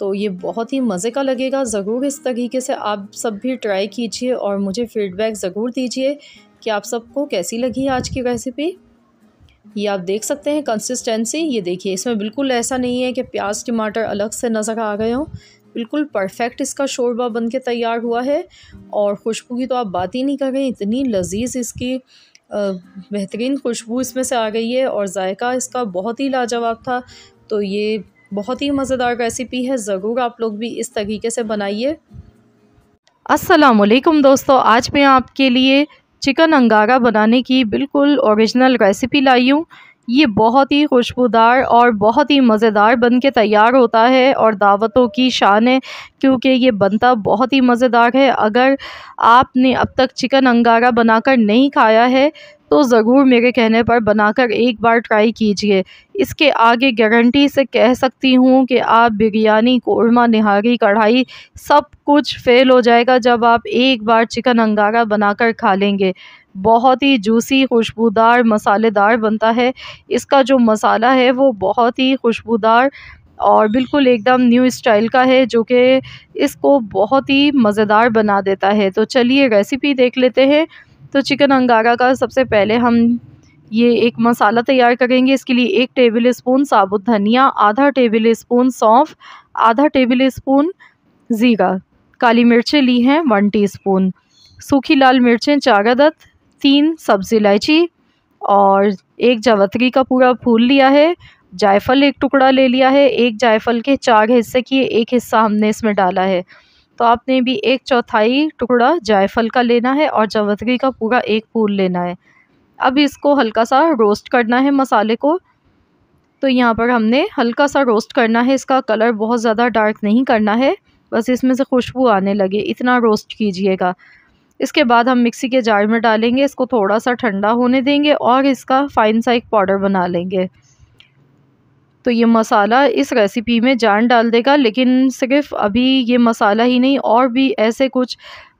तो ये बहुत ही मज़े का लगेगा ज़रूर इस तरीके से आप सब भी ट्राई कीजिए और मुझे फ़ीडबैक ज़रूर दीजिए कि आप सबको कैसी लगी आज की रेसिपी ये आप देख सकते हैं कंसिस्टेंसी ये देखिए इसमें बिल्कुल ऐसा नहीं है कि प्याज टमाटर अलग से नज़र आ गए हों बिल्कुल परफेक्ट इसका शोरबा बन के तैयार हुआ है और खुशबू की तो आप बात ही नहीं कर रहे इतनी लजीज इसकी बेहतरीन खुशबू इसमें से आ गई है और जायका इसका बहुत ही लाजवाब था तो ये बहुत ही मज़ेदार रेसिपी है ज़रूर आप लोग भी इस तरीके से बनाइए असलकुम दोस्तों आज मैं आपके लिए चिकन अंगारा बनाने की बिल्कुल ओरिजिनल रेसिपी लाई हूँ ये बहुत ही खुशबूदार और बहुत ही मज़ेदार बन के तैयार होता है और दावतों की शान है क्योंकि ये बनता बहुत ही मज़ेदार है अगर आपने अब तक चिकन अंगारा बनाकर नहीं खाया है तो ज़रूर मेरे कहने पर बनाकर एक बार ट्राई कीजिए इसके आगे गारंटी से कह सकती हूँ कि आप बिरयानी कोरमा निहारी कढ़ाई सब कुछ फेल हो जाएगा जब आप एक बार चिकन अंगारा बनाकर खा लेंगे बहुत ही जूसी खुशबूदार मसालेदार बनता है इसका जो मसाला है वो बहुत ही खुशबूदार और बिल्कुल एकदम न्यू स्टाइल का है जो कि इसको बहुत ही मज़ेदार बना देता है तो चलिए रेसिपी देख लेते हैं तो चिकन अंगारा का सबसे पहले हम ये एक मसाला तैयार करेंगे इसके लिए एक टेबल स्पून साबुत धनिया आधा टेबल स्पून सौंफ आधा टेबल स्पून ज़ीरा काली मिर्चें ली हैं वन टीस्पून सूखी लाल मिर्चें चार अदद तीन सब्ज़ इलायची और एक जावतरी का पूरा फूल लिया है जायफल एक टुकड़ा ले लिया है एक जायफल के चार हिस्से किए एक हिस्सा हमने इसमें डाला है तो आपने भी एक चौथाई टुकड़ा जायफल का लेना है और जावतरी का पूरा एक फूल लेना है अब इसको हल्का सा रोस्ट करना है मसाले को तो यहाँ पर हमने हल्का सा रोस्ट करना है इसका कलर बहुत ज़्यादा डार्क नहीं करना है बस इसमें से खुशबू आने लगे इतना रोस्ट कीजिएगा इसके बाद हम मिक्सी के जार में डालेंगे इसको थोड़ा सा ठंडा होने देंगे और इसका फ़ाइन सा एक पाउडर बना लेंगे तो ये मसाला इस रेसिपी में जान डाल देगा लेकिन सिर्फ अभी ये मसाला ही नहीं और भी ऐसे कुछ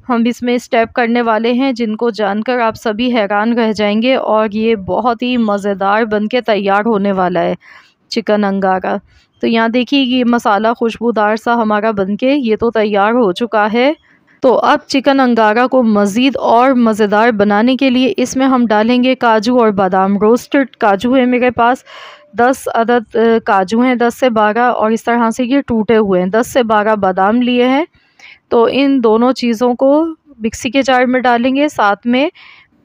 हम इसमें स्टेप करने वाले हैं जिनको जानकर आप सभी हैरान रह जाएंगे और ये बहुत ही मज़ेदार बनके तैयार होने वाला है चिकन अंगारा तो यहाँ देखिए ये मसाला खुशबूदार सा हमारा बनके ये तो तैयार हो चुका है तो अब चिकन अंगारा को मज़ीद और मज़ेदार बनाने के लिए इसमें हम डालेंगे काजू और बादाम रोस्टेड काजू है मेरे पास दस अदद काजू हैं दस से बारह और इस तरह से ये टूटे हुए हैं दस से बारह बादाम लिए हैं तो इन दोनों चीज़ों को मिक्सी के जार में डालेंगे साथ में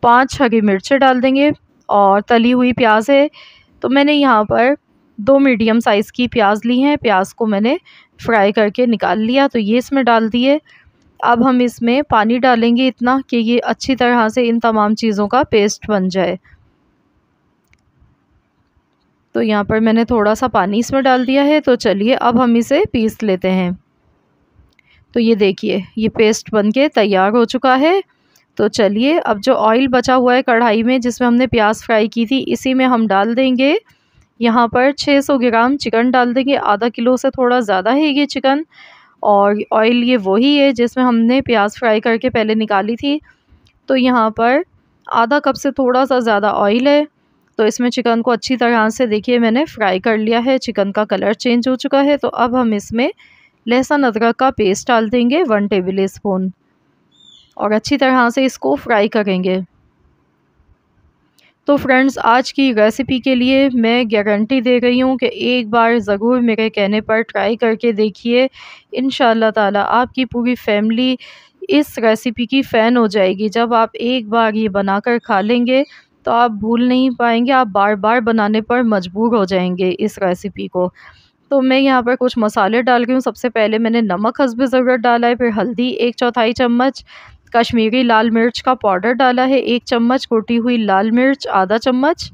पांच हरी मिर्चें डाल देंगे और तली हुई प्याज है तो मैंने यहाँ पर दो मीडियम साइज़ की प्याज ली हैं प्याज को मैंने फ्राई करके निकाल लिया तो ये इसमें डाल दिए अब हम इसमें पानी डालेंगे इतना कि ये अच्छी तरह से इन तमाम चीज़ों का पेस्ट बन जाए तो यहाँ पर मैंने थोड़ा सा पानी इसमें डाल दिया है तो चलिए अब हम इसे पीस लेते हैं तो ये देखिए ये पेस्ट बन के तैयार हो चुका है तो चलिए अब जो ऑयल बचा हुआ है कढ़ाई में जिसमें हमने प्याज फ्राई की थी इसी में हम डाल देंगे यहाँ पर 600 ग्राम चिकन डाल देंगे आधा किलो से थोड़ा ज़्यादा है ये चिकन और ऑयल ये वही है जिसमें हमने प्याज फ्राई करके पहले निकाली थी तो यहाँ पर आधा कप से थोड़ा सा ज़्यादा ऑयल है तो इसमें चिकन को अच्छी तरह से देखिए मैंने फ्राई कर लिया है चिकन का कलर चेंज हो चुका है तो अब हम इसमें लहसुन अदरक का पेस्ट डाल देंगे वन टेबल स्पून और अच्छी तरह से इसको फ्राई करेंगे तो फ्रेंड्स आज की रेसिपी के लिए मैं गारंटी दे रही हूँ कि एक बार ज़रूर मेरे कहने पर ट्राई करके देखिए इन ताला आपकी पूरी फैमिली इस रेसिपी की फ़ैन हो जाएगी जब आप एक बार ये बनाकर खा लेंगे तो आप भूल नहीं पाएंगे आप बार बार बनाने पर मजबूर हो जाएंगे इस रेसिपी को तो मैं यहाँ पर कुछ मसाले डाल रही हूँ सबसे पहले मैंने नमक हंसब ज़रूरत डाला है फिर हल्दी एक चौथाई चम्मच कश्मीरी लाल मिर्च का पाउडर डाला है एक चम्मच कोटी हुई लाल मिर्च आधा चम्मच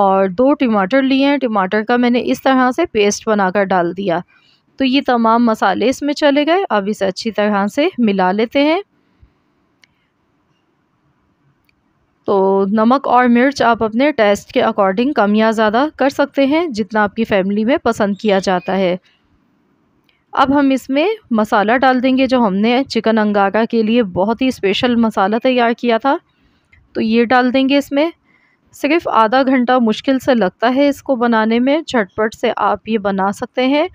और दो टमाटर लिए हैं टमाटर का मैंने इस तरह से पेस्ट बनाकर डाल दिया तो ये तमाम मसाले इसमें चले गए अब इसे अच्छी तरह से मिला लेते हैं तो नमक और मिर्च आप अपने टेस्ट के अकॉर्डिंग कम या ज़्यादा कर सकते हैं जितना आपकी फ़ैमिली में पसंद किया जाता है अब हम इसमें मसाला डाल देंगे जो हमने चिकन अंगारा के लिए बहुत ही स्पेशल मसाला तैयार किया था तो ये डाल देंगे इसमें सिर्फ आधा घंटा मुश्किल से लगता है इसको बनाने में झटपट से आप ये बना सकते हैं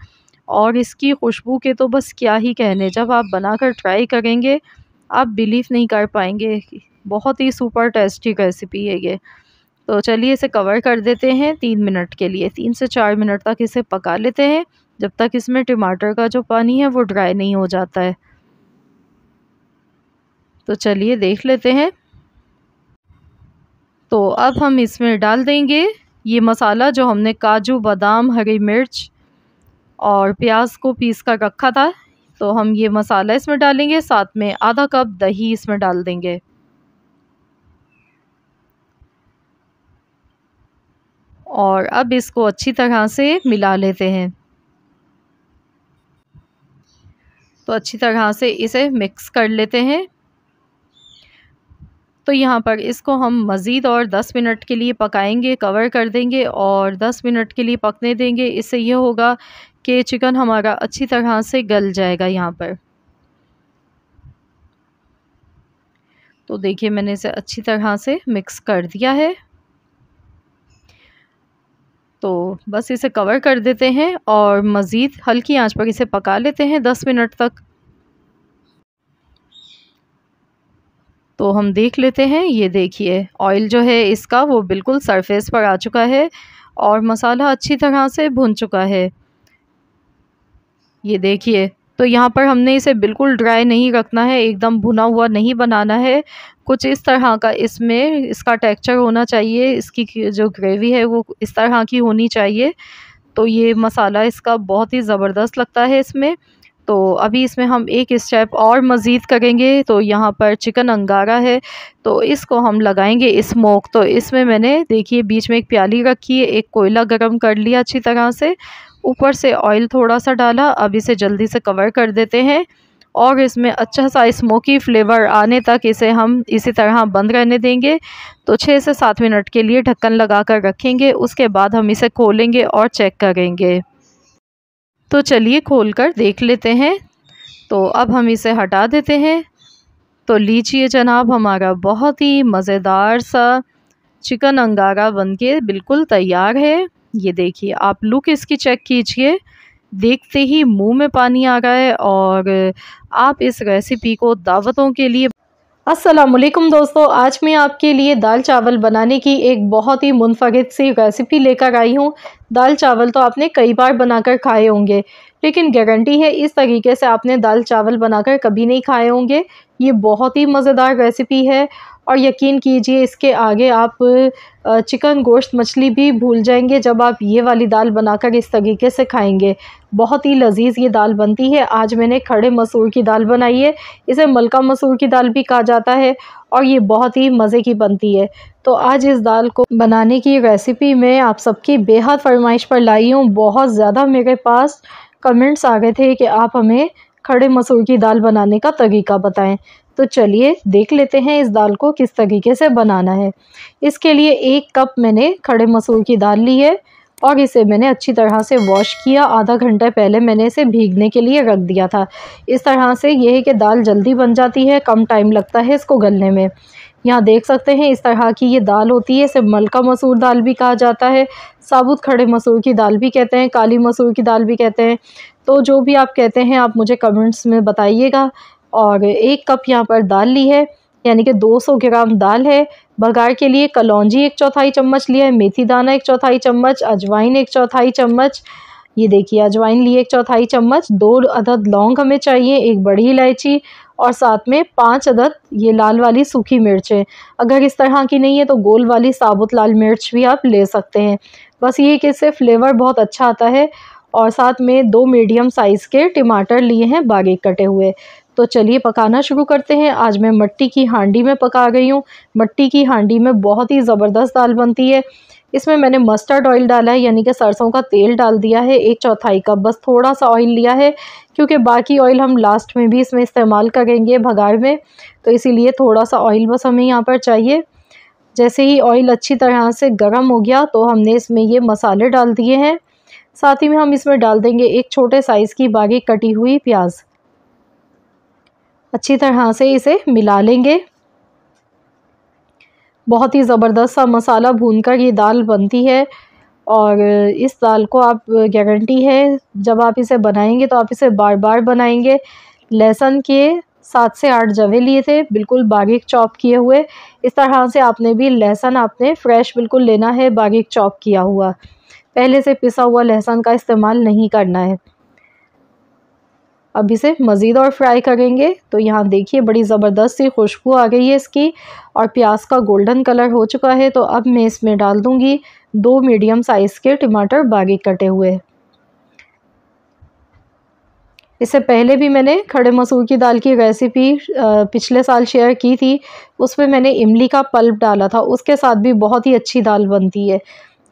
और इसकी खुशबू के तो बस क्या ही कहने जब आप बनाकर ट्राई करेंगे आप बिलीव नहीं कर पाएंगे बहुत ही सुपर टेस्टी रेसिपी है ये तो चलिए इसे कवर कर देते हैं तीन मिनट के लिए तीन से चार मिनट तक इसे पका लेते हैं जब तक इसमें टमाटर का जो पानी है वो ड्राई नहीं हो जाता है तो चलिए देख लेते हैं तो अब हम इसमें डाल देंगे ये मसाला जो हमने काजू बादाम हरी मिर्च और प्याज को पीस कर रखा था तो हम ये मसाला इसमें डालेंगे साथ में आधा कप दही इसमें डाल देंगे और अब इसको अच्छी तरह से मिला लेते हैं तो अच्छी तरह से इसे मिक्स कर लेते हैं तो यहाँ पर इसको हम मज़ीद और 10 मिनट के लिए पकाएंगे कवर कर देंगे और 10 मिनट के लिए पकने देंगे इससे यह होगा कि चिकन हमारा अच्छी तरह से गल जाएगा यहाँ पर तो देखिए मैंने इसे अच्छी तरह से मिक्स कर दिया है तो बस इसे कवर कर देते हैं और मज़ीद हल्की आंच पर इसे पका लेते हैं दस मिनट तक तो हम देख लेते हैं ये देखिए ऑयल जो है इसका वो बिल्कुल सरफेस पर आ चुका है और मसाला अच्छी तरह से भुन चुका है ये देखिए तो यहाँ पर हमने इसे बिल्कुल ड्राई नहीं रखना है एकदम भुना हुआ नहीं बनाना है कुछ इस तरह का इसमें इसका टेक्चर होना चाहिए इसकी जो ग्रेवी है वो इस तरह की होनी चाहिए तो ये मसाला इसका बहुत ही ज़बरदस्त लगता है इसमें तो अभी इसमें हम एक स्टेप और मज़ीद करेंगे तो यहाँ पर चिकन अंगारा है तो इसको हम लगाएंगे स्मोक तो इसमें मैंने देखिए बीच में एक प्याली रखी है एक कोयला गरम कर लिया अच्छी तरह से ऊपर से ऑयल थोड़ा सा डाला अब इसे जल्दी से कवर कर देते हैं और इसमें अच्छा सा स्मोकी फ्लेवर आने तक इसे हम इसी तरह बंद करने देंगे तो छः से सात मिनट के लिए ढक्कन लगा कर रखेंगे उसके बाद हम इसे खोलेंगे और चेक करेंगे तो चलिए खोल कर देख लेते हैं तो अब हम इसे हटा देते हैं तो लीजिए जनाब हमारा बहुत ही मज़ेदार सा चिकन अंगारा बनके बिल्कुल तैयार है ये देखिए आप लुक इसकी चेक कीजिए देखते ही मुंह में पानी आ गया है और आप इस रेसिपी को दावतों के लिए असलम दोस्तों आज मैं आपके लिए दाल चावल बनाने की एक बहुत ही मुनफरद सी रेसिपी लेकर आई हूँ दाल चावल तो आपने कई बार बनाकर खाए होंगे लेकिन गारंटी है इस तरीके से आपने दाल चावल बनाकर कभी नहीं खाए होंगे ये बहुत ही मज़ेदार रेसिपी है और यकीन कीजिए इसके आगे आप चिकन गोश्त मछली भी भूल जाएंगे जब आप ये वाली दाल बनाकर इस तरीके से खाएंगे बहुत ही लजीज ये दाल बनती है आज मैंने खड़े मसूर की दाल बनाई है इसे मलका मसूर की दाल भी कहा जाता है और ये बहुत ही मज़े की बनती है तो आज इस दाल को बनाने की रेसिपी में आप सबकी बेहद फरमाइश पर लाई हूँ बहुत ज़्यादा मेरे पास कमेंट्स आ गए थे कि आप हमें खड़े मसूर की दाल बनाने का तरीका बताएं तो चलिए देख लेते हैं इस दाल को किस तरीके से बनाना है इसके लिए एक कप मैंने खड़े मसूर की दाल ली है और इसे मैंने अच्छी तरह से वॉश किया आधा घंटा पहले मैंने इसे भीगने के लिए रख दिया था इस तरह से यह है कि दाल जल्दी बन जाती है कम टाइम लगता है इसको गलने में यहाँ देख सकते हैं इस तरह की ये दाल होती है इसे मलका मसूर दाल भी कहा जाता है साबुत खड़े मसूर की दाल भी कहते हैं काली मसूर की दाल भी कहते हैं तो जो भी आप कहते हैं आप मुझे कमेंट्स में बताइएगा और एक कप यहाँ पर दाल ली है यानी कि 200 ग्राम दाल है बघार के लिए कलौजी एक चौथाई चम्मच लिया है मेथी दाना एक चौथाई चम्मच अजवाइन एक चौथाई चम्मच ये देखिए अजवाइन लिए एक चौथाई चम्मच दो अदद लौंग हमें चाहिए एक बड़ी इलायची और साथ में पाँच अदद ये लाल वाली सूखी मिर्चें अगर इस तरह की नहीं है तो गोल वाली साबुत लाल मिर्च भी आप ले सकते हैं बस ये कि इससे फ्लेवर बहुत अच्छा आता है और साथ में दो मीडियम साइज़ के टमाटर लिए हैं बारीक कटे हुए तो चलिए पकाना शुरू करते हैं आज मैं मट्टी की हांडी में पका गई हूँ मट्टी की हांडी में बहुत ही ज़बरदस्त दाल बनती है इसमें मैंने मस्टर्ड ऑयल डाला है यानी कि सरसों का तेल डाल दिया है एक चौथाई कप बस थोड़ा सा ऑयल लिया है क्योंकि बाकी ऑयल हम लास्ट में भी इसमें इस्तेमाल करेंगे भगाए में तो इसीलिए थोड़ा सा ऑयल बस हमें यहाँ पर चाहिए जैसे ही ऑयल अच्छी तरह से गर्म हो गया तो हमने इसमें ये मसाले डाल दिए हैं साथ ही में हम इसमें डाल देंगे एक छोटे साइज़ की बागी कटी हुई प्याज अच्छी तरह से इसे मिला लेंगे बहुत ही ज़बरदस्त सा मसाला भून कर ये दाल बनती है और इस दाल को आप गारंटी है जब आप इसे बनाएंगे तो आप इसे बार बार बनाएंगे लहसुन के सात से आठ जवे लिए थे बिल्कुल बारीक चॉप किए हुए इस तरह से आपने भी लहसुन आपने फ्रेश बिल्कुल लेना है बारीक चॉप किया हुआ पहले से पिसा हुआ लहसुन का इस्तेमाल नहीं करना है अब इसे मज़ीद और फ्राई करेंगे तो यहाँ देखिए बड़ी ज़बरदस्त सी खुशबू आ गई है इसकी और प्याज का गोल्डन कलर हो चुका है तो अब मैं इसमें डाल दूँगी दो मीडियम साइज़ के टमाटर बारीक कटे हुए इससे पहले भी मैंने खड़े मसूर की दाल की रेसिपी पिछले साल शेयर की थी उसमें मैंने इमली का पल्प डाला था उसके साथ भी बहुत ही अच्छी दाल बनती है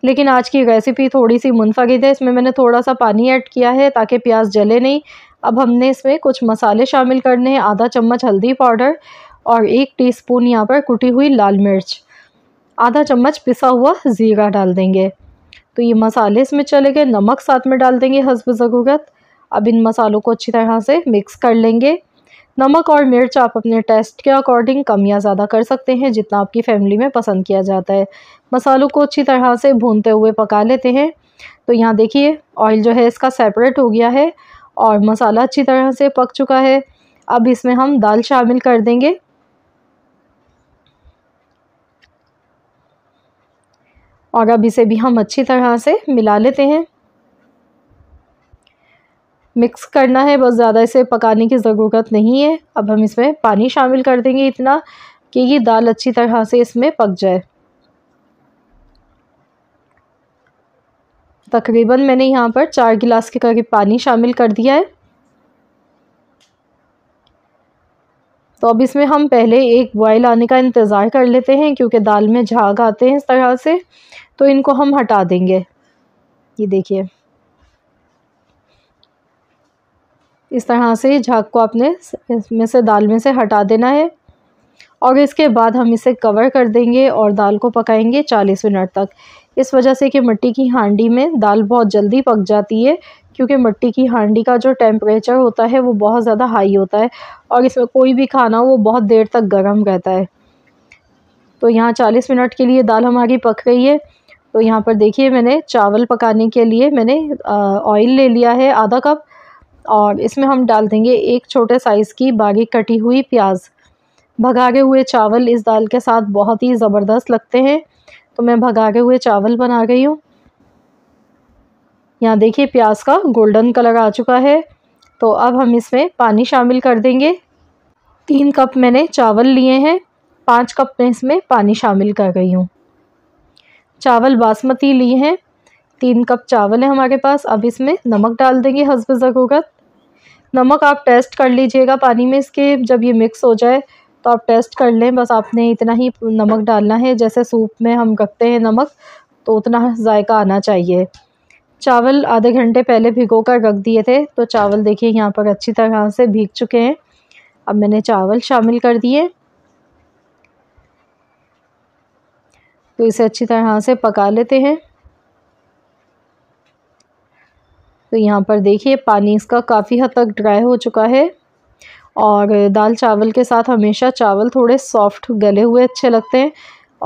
लेकिन आज की रेसिपी थोड़ी सी मुनफरद है इसमें मैंने थोड़ा सा पानी ऐड किया है ताकि प्याज जले नहीं अब हमने इसमें कुछ मसाले शामिल करने हैं आधा चम्मच हल्दी पाउडर और एक टीस्पून यहाँ पर कुटी हुई लाल मिर्च आधा चम्मच पिसा हुआ ज़ीरा डाल देंगे तो ये मसाले इसमें चले गए नमक साथ में डाल देंगे हसब ज़रूरत अब इन मसालों को अच्छी तरह से मिक्स कर लेंगे नमक और मिर्च आप अपने टेस्ट के अकॉर्डिंग कम या ज़्यादा कर सकते हैं जितना आपकी फैमिली में पसंद किया जाता है मसालों को अच्छी तरह से भूनते हुए पका लेते हैं तो यहाँ देखिए ऑयल जो है इसका सेपरेट हो गया है और मसाला अच्छी तरह से पक चुका है अब इसमें हम दाल शामिल कर देंगे और अब इसे भी हम अच्छी तरह से मिला लेते हैं मिक्स करना है बस ज़्यादा इसे पकाने की ज़रूरत नहीं है अब हम इसमें पानी शामिल कर देंगे इतना कि ये दाल अच्छी तरह से इसमें पक जाए तकरीबन मैंने यहाँ पर चार गिलास के करीब पानी शामिल कर दिया है तो अब इसमें हम पहले एक बॉयल आने का इंतज़ार कर लेते हैं क्योंकि दाल में झाग आते हैं इस तरह से तो इनको हम हटा देंगे ये देखिए इस तरह से झाग को आपने इसमें से दाल में से हटा देना है और इसके बाद हम इसे कवर कर देंगे और दाल को पकाएंगे 40 मिनट तक इस वजह से कि मिट्टी की हांडी में दाल बहुत जल्दी पक जाती है क्योंकि मिट्टी की हांडी का जो टेम्परेचर होता है वो बहुत ज़्यादा हाई होता है और इसमें कोई भी खाना वो बहुत देर तक गर्म रहता है तो यहाँ चालीस मिनट के लिए दाल हमारी पक रही है तो यहाँ पर देखिए मैंने चावल पकाने के लिए मैंने ऑयल ले लिया है आधा कप और इसमें हम डाल देंगे एक छोटे साइज़ की बारीक कटी हुई प्याज भगागे हुए चावल इस दाल के साथ बहुत ही ज़बरदस्त लगते हैं तो मैं भगा के हुए चावल बना गई हूँ यहाँ देखिए प्याज का गोल्डन कलर आ चुका है तो अब हम इसमें पानी शामिल कर देंगे तीन कप मैंने चावल लिए हैं पाँच कप मैं इसमें पानी शामिल कर गई हूँ चावल बासमती लिए हैं तीन कप चावल है हमारे पास अब इसमें नमक डाल देंगे हसब ज़रूरत नमक आप टेस्ट कर लीजिएगा पानी में इसके जब ये मिक्स हो जाए तो आप टेस्ट कर लें बस आपने इतना ही नमक डालना है जैसे सूप में हम रखते हैं नमक तो उतना जायका आना चाहिए चावल आधे घंटे पहले भिगो कर रख दिए थे तो चावल देखिए यहाँ पर अच्छी तरह से भीग चुके हैं अब मैंने चावल शामिल कर दिए तो इसे अच्छी तरह से पका लेते हैं तो यहाँ पर देखिए पानी इसका काफ़ी हद तक ड्राई हो चुका है और दाल चावल के साथ हमेशा चावल थोड़े सॉफ्ट गले हुए अच्छे लगते हैं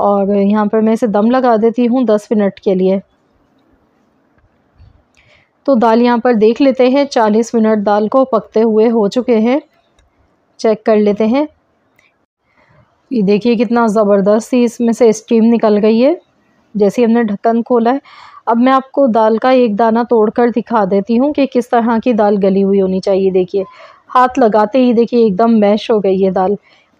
और यहाँ पर मैं इसे दम लगा देती हूँ दस मिनट के लिए तो दाल यहाँ पर देख लेते हैं चालीस मिनट दाल को पकते हुए हो चुके हैं चेक कर लेते हैं ये देखिए कितना ज़बरदस्त ही इसमें से स्टीम निकल गई है जैसे हमने ढक्कन खोला है अब मैं आपको दाल का एक दाना तोड़कर दिखा देती हूँ कि किस तरह की दाल गली हुई होनी चाहिए देखिए हाथ लगाते ही देखिए एकदम मैश हो गई है दाल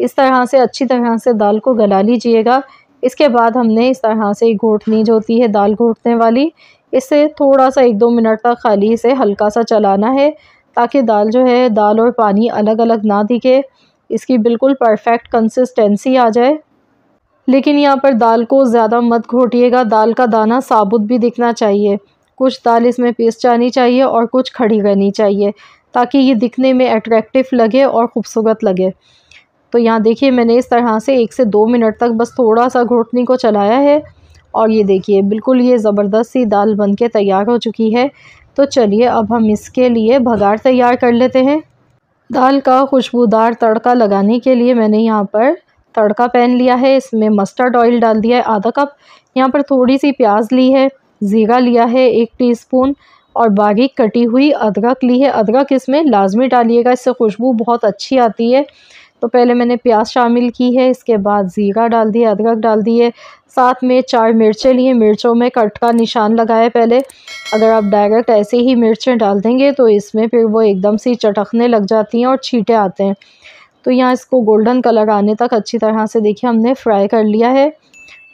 इस तरह से अच्छी तरह से दाल को गला लीजिएगा इसके बाद हमने इस तरह से घोटनी जो होती है दाल घोटने वाली इसे थोड़ा सा एक दो मिनट तक खाली इसे हल्का सा चलाना है ताकि दाल जो है दाल और पानी अलग अलग ना दिखे इसकी बिल्कुल परफेक्ट कंसिस्टेंसी आ जाए लेकिन यहाँ पर दाल को ज़्यादा मत घोटिएगा दाल का दाना साबुत भी दिखना चाहिए कुछ दाल इसमें पीस जानी चाहिए और कुछ खड़ी रहनी चाहिए ताकि ये दिखने में अट्रैक्टिव लगे और ख़ूबसूरत लगे तो यहाँ देखिए मैंने इस तरह से एक से दो मिनट तक बस थोड़ा सा घोटनी को चलाया है और ये देखिए बिल्कुल ये ज़बरदस्त सी दाल बन के तैयार हो चुकी है तो चलिए अब हम इसके लिए भगार तैयार कर लेते हैं दाल का खुशबूदार तड़का लगाने के लिए मैंने यहाँ पर तड़का पैन लिया है इसमें मस्टर्ड ऑयल डाल दिया है आधा कप यहाँ पर थोड़ी सी प्याज ली है ज़ीरा लिया है एक टीस्पून और बारीक कटी हुई अदरक ली है अदरक इसमें लाजमी डालिएगा इससे खुशबू बहुत अच्छी आती है तो पहले मैंने प्याज शामिल की है इसके बाद ज़ीरा डाल दिया अदरक डाल दिए साथ में चार मिर्चें लिए मिर्चों में कट का निशान लगाया पहले अगर आप डायरेक्ट ऐसे ही मिर्चें डाल देंगे तो इसमें फिर वो एकदम से चटकने लग जाती हैं और छीटे आते हैं तो यहाँ इसको गोल्डन कलर आने तक अच्छी तरह से देखिए हमने फ्राई कर लिया है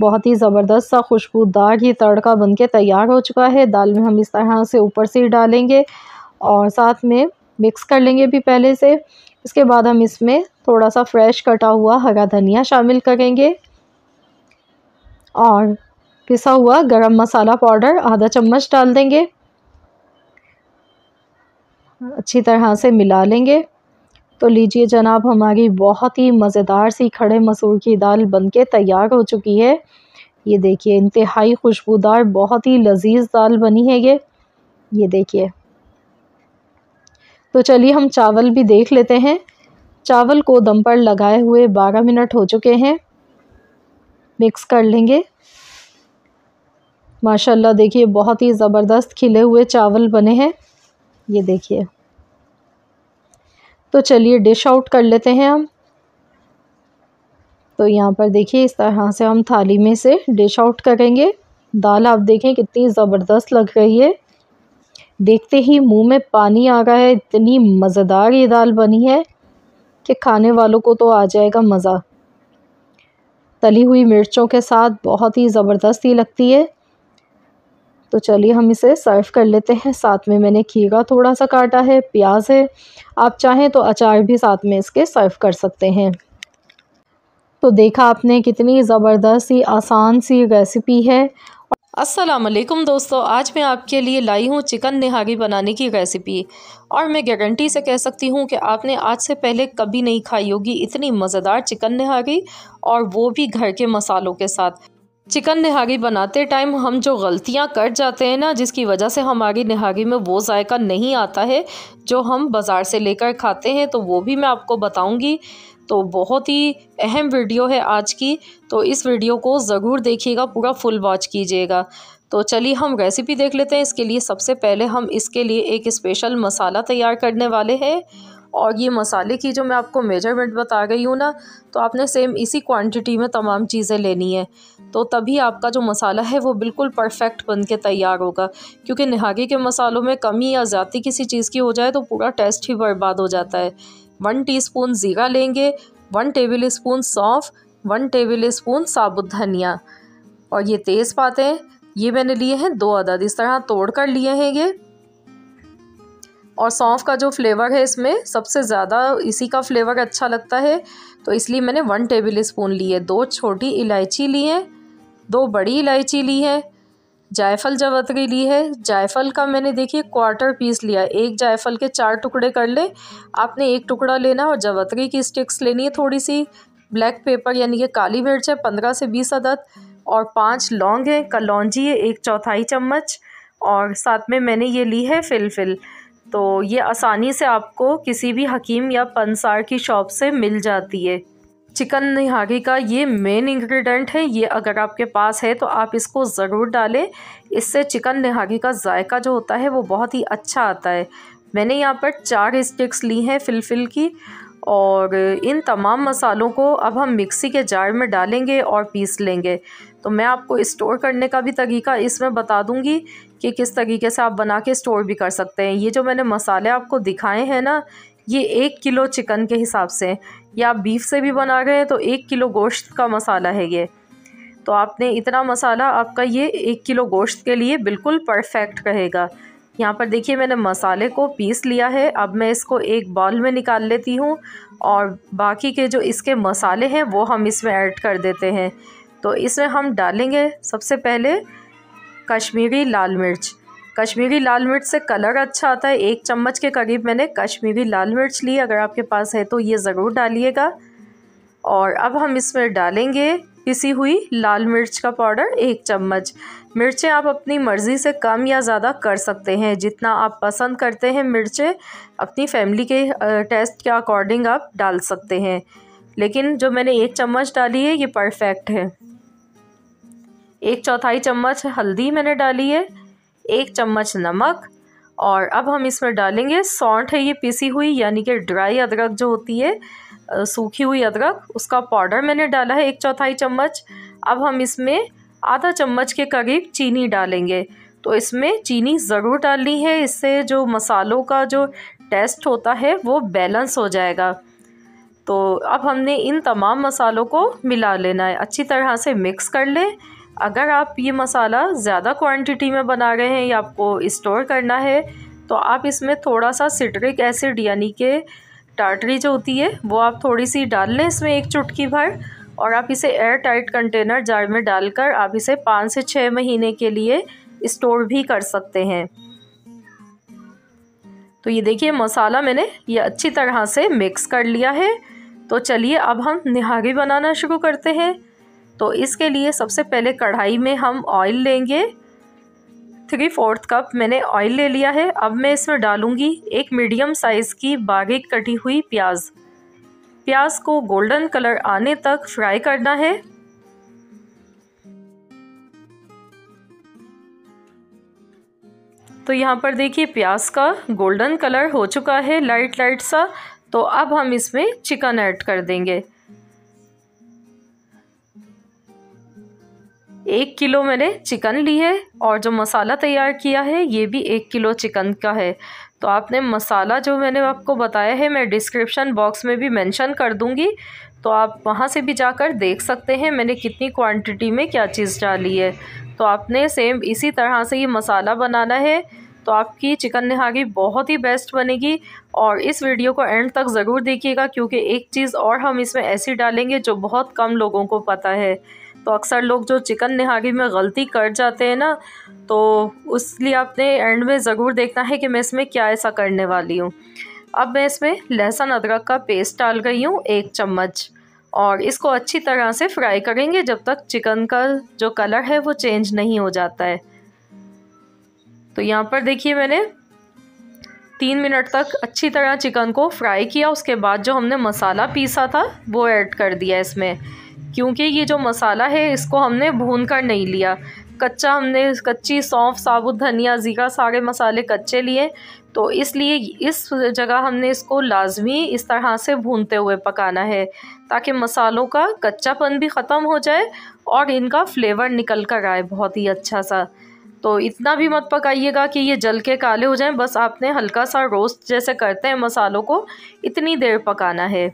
बहुत ही ज़बरदस्त सा खुशबूदार ये तड़का बन के तैयार हो चुका है दाल में हम इस तरह से ऊपर से डालेंगे और साथ में मिक्स कर लेंगे भी पहले से इसके बाद हम इसमें थोड़ा सा फ्रेश कटा हुआ हरा धनिया शामिल करेंगे और पिसा हुआ गरम मसाला पाउडर आधा चम्मच डाल देंगे अच्छी तरह से मिला लेंगे तो लीजिए जनाब हमारी बहुत ही मज़ेदार सी खड़े मसूर की दाल बनके तैयार हो चुकी है ये देखिए इंतहाई खुशबूदार बहुत ही लजीज दाल बनी है ये ये देखिए तो चलिए हम चावल भी देख लेते हैं चावल को दम पर लगाए हुए बारह मिनट हो चुके हैं मिक्स कर लेंगे माशाल्लाह देखिए बहुत ही ज़बरदस्त खिले हुए चावल बने हैं ये देखिए तो चलिए डिश आउट कर लेते हैं हम तो यहाँ पर देखिए इस तरह से हम थाली में से डिश आउट करेंगे दाल आप देखें कितनी ज़बरदस्त लग रही है देखते ही मुंह में पानी आ रहा है इतनी मज़ेदार ये दाल बनी है कि खाने वालों को तो आ जाएगा मज़ा तली हुई मिर्चों के साथ बहुत ही ज़बरदस्त ही लगती है तो चलिए हम इसे सर्व कर लेते हैं साथ में मैंने खीरा थोड़ा सा काटा है प्याज है आप चाहें तो अचार भी साथ में इसके सर्व कर सकते हैं तो देखा आपने कितनी ज़बरदस्त सी आसान सी रेसिपी है असलकम दोस्तों आज मैं आपके लिए लाई हूँ चिकन निहारी बनाने की रेसिपी और मैं गारंटी से कह सकती हूँ कि आपने आज से पहले कभी नहीं खाई होगी इतनी मज़ेदार चिकन निहारी और वो भी घर के मसालों के साथ चिकन निहारी बनाते टाइम हम जो गलतियां कर जाते हैं ना जिसकी वजह से हमारी निहारी में वो जायका नहीं आता है जो हम बाज़ार से लेकर खाते हैं तो वो भी मैं आपको बताऊंगी तो बहुत ही अहम वीडियो है आज की तो इस वीडियो को ज़रूर देखिएगा पूरा फुल वॉच कीजिएगा तो चलिए हम रेसिपी देख लेते हैं इसके लिए सबसे पहले हम इसके लिए एक स्पेशल मसाला तैयार करने वाले हैं और ये मसाले की जो मैं आपको मेजरमेंट बता रही हूँ ना तो आपने सेम इसी क्वांटिटी में तमाम चीज़ें लेनी है तो तभी आपका जो मसाला है वो बिल्कुल परफेक्ट बन के तैयार होगा क्योंकि निहारी के मसालों में कमी या ज़्यादा किसी चीज़ की हो जाए तो पूरा टेस्ट ही बर्बाद हो जाता है वन टी ज़ीरा लेंगे वन टेबल स्पून सौंफ वन टेबल स्पून साबुत धनिया और ये तेज़ पाते हैं ये मैंने लिए हैं दो अदद इस तरह तोड़ कर लिए हैं ये और सौंफ का जो फ्लेवर है इसमें सबसे ज़्यादा इसी का फ्लेवर अच्छा लगता है तो इसलिए मैंने वन टेबल स्पून लिए दो छोटी इलायची लिए दो बड़ी इलायची ली है जायफल जवतरी ली है जायफल का मैंने देखिए क्वार्टर पीस लिया एक जायफल के चार टुकड़े कर ले आपने एक टुकड़ा लेना और जवतरी की स्टिक्स लेनी है थोड़ी सी ब्लैक पेपर यानी कि काली मिर्च है पंद्रह से बीस अदद और पांच लौंग है कलौजी है एक चौथाई चम्मच और साथ में मैंने ये ली है फिलफिल तो ये आसानी से आपको किसी भी हकीम या पंसार की शॉप से मिल जाती है चिकन निहारी का ये मेन इंग्रेडिएंट है ये अगर आपके पास है तो आप इसको ज़रूर डालें इससे चिकन निहारी का जायका जो होता है वो बहुत ही अच्छा आता है मैंने यहाँ पर चार स्टिक्स ली हैं फिलफिल की और इन तमाम मसालों को अब हम मिक्सी के जार में डालेंगे और पीस लेंगे तो मैं आपको स्टोर करने का भी तरीका इसमें बता दूंगी कि किस तरीके से आप बना के स्टोर भी कर सकते हैं ये जो मैंने मसाले आपको दिखाए हैं ना ये एक किलो चिकन के हिसाब से या आप बीफ से भी बना रहे हैं तो एक किलो गोश्त का मसाला है ये तो आपने इतना मसाला आपका ये एक किलो गोश्त के लिए बिल्कुल परफेक्ट रहेगा यहाँ पर देखिए मैंने मसाले को पीस लिया है अब मैं इसको एक बॉल में निकाल लेती हूँ और बाकी के जो इसके मसाले हैं वो हम इसमें ऐड कर देते हैं तो इसमें हम डालेंगे सबसे पहले कश्मीरी लाल मिर्च कश्मीरी लाल मिर्च से कलर अच्छा आता है एक चम्मच के करीब मैंने कश्मीरी लाल मिर्च ली अगर आपके पास है तो ये ज़रूर डालिएगा और अब हम इसमें डालेंगे पिसी हुई लाल मिर्च का पाउडर एक चम्मच मिर्चें आप अपनी मर्ज़ी से कम या ज़्यादा कर सकते हैं जितना आप पसंद करते हैं मिर्चें अपनी फैमिली के टेस्ट के अकॉर्डिंग आप डाल सकते हैं लेकिन जो मैंने एक चम्मच डाली है ये परफेक्ट है एक चौथाई चम्मच हल्दी मैंने डाली है एक चम्मच नमक और अब हम इसमें डालेंगे सौंठ है ये पीसी हुई यानी कि ड्राई अदरक जो होती है सूखी हुई अदरक उसका पाउडर मैंने डाला है एक चौथाई चम्मच अब हम इसमें आधा चम्मच के करीब चीनी डालेंगे तो इसमें चीनी ज़रूर डालनी है इससे जो मसालों का जो टेस्ट होता है वो बैलेंस हो जाएगा तो अब हमने इन तमाम मसालों को मिला लेना है अच्छी तरह से मिक्स कर लें अगर आप ये मसाला ज़्यादा क्वांटिटी में बना रहे हैं या आपको स्टोर करना है तो आप इसमें थोड़ा सा सिट्रिक एसिड यानी कि टाटरी जो होती है वो आप थोड़ी सी डाल लें इसमें एक चुटकी भर और आप इसे एयर टाइट कंटेनर जार में डालकर आप इसे पाँच से छः महीने के लिए स्टोर भी कर सकते हैं तो ये देखिए मसाला मैंने ये अच्छी तरह से मिक्स कर लिया है तो चलिए अब हम निहारी बनाना शुरू करते हैं तो इसके लिए सबसे पहले कढ़ाई में हम ऑयल लेंगे थ्री फोर्थ कप मैंने ऑयल ले लिया है अब मैं इसमें डालूंगी एक मीडियम साइज़ की बारीक कटी हुई प्याज प्याज को गोल्डन कलर आने तक फ्राई करना है तो यहाँ पर देखिए प्याज का गोल्डन कलर हो चुका है लाइट लाइट सा तो अब हम इसमें चिकन ऐड कर देंगे एक किलो मैंने चिकन ली है और जो मसाला तैयार किया है ये भी एक किलो चिकन का है तो आपने मसाला जो मैंने आपको बताया है मैं डिस्क्रिप्शन बॉक्स में भी मेंशन कर दूंगी तो आप वहाँ से भी जाकर देख सकते हैं मैंने कितनी क्वांटिटी में क्या चीज़ डाली है तो आपने सेम इसी तरह से ये मसाला बनाना है तो आपकी चिकन निहारी बहुत ही बेस्ट बनेगी और इस वीडियो को एंड तक ज़रूर देखिएगा क्योंकि एक चीज़ और हम इसमें ऐसी डालेंगे जो बहुत कम लोगों को पता है तो अक्सर लोग जो चिकन निहारी में गलती कर जाते हैं ना तो उस लिए आपने एंड में ज़रूर देखना है कि मैं इसमें क्या ऐसा करने वाली हूँ अब मैं इसमें लहसुन अदरक का पेस्ट डाल रही हूँ एक चम्मच और इसको अच्छी तरह से फ्राई करेंगे जब तक चिकन का जो कलर है वो चेंज नहीं हो जाता है तो यहाँ पर देखिए मैंने तीन मिनट तक अच्छी तरह चिकन को फ्राई किया उसके बाद जो हमने मसाला पीसा था वो ऐड कर दिया इसमें क्योंकि ये जो मसाला है इसको हमने भून कर नहीं लिया कच्चा हमने कच्ची सौंफ साबुत धनिया ज़ीरा सारे मसाले कच्चे लिए तो इसलिए इस जगह हमने इसको लाजमी इस तरह से भूनते हुए पकाना है ताकि मसालों का कच्चापन भी ख़त्म हो जाए और इनका फ्लेवर निकल कर आए बहुत ही अच्छा सा तो इतना भी मत पकाइएगा कि ये जल के काले हो जाएं बस आपने हल्का सा रोस्ट जैसे करते हैं मसालों को इतनी देर पकाना है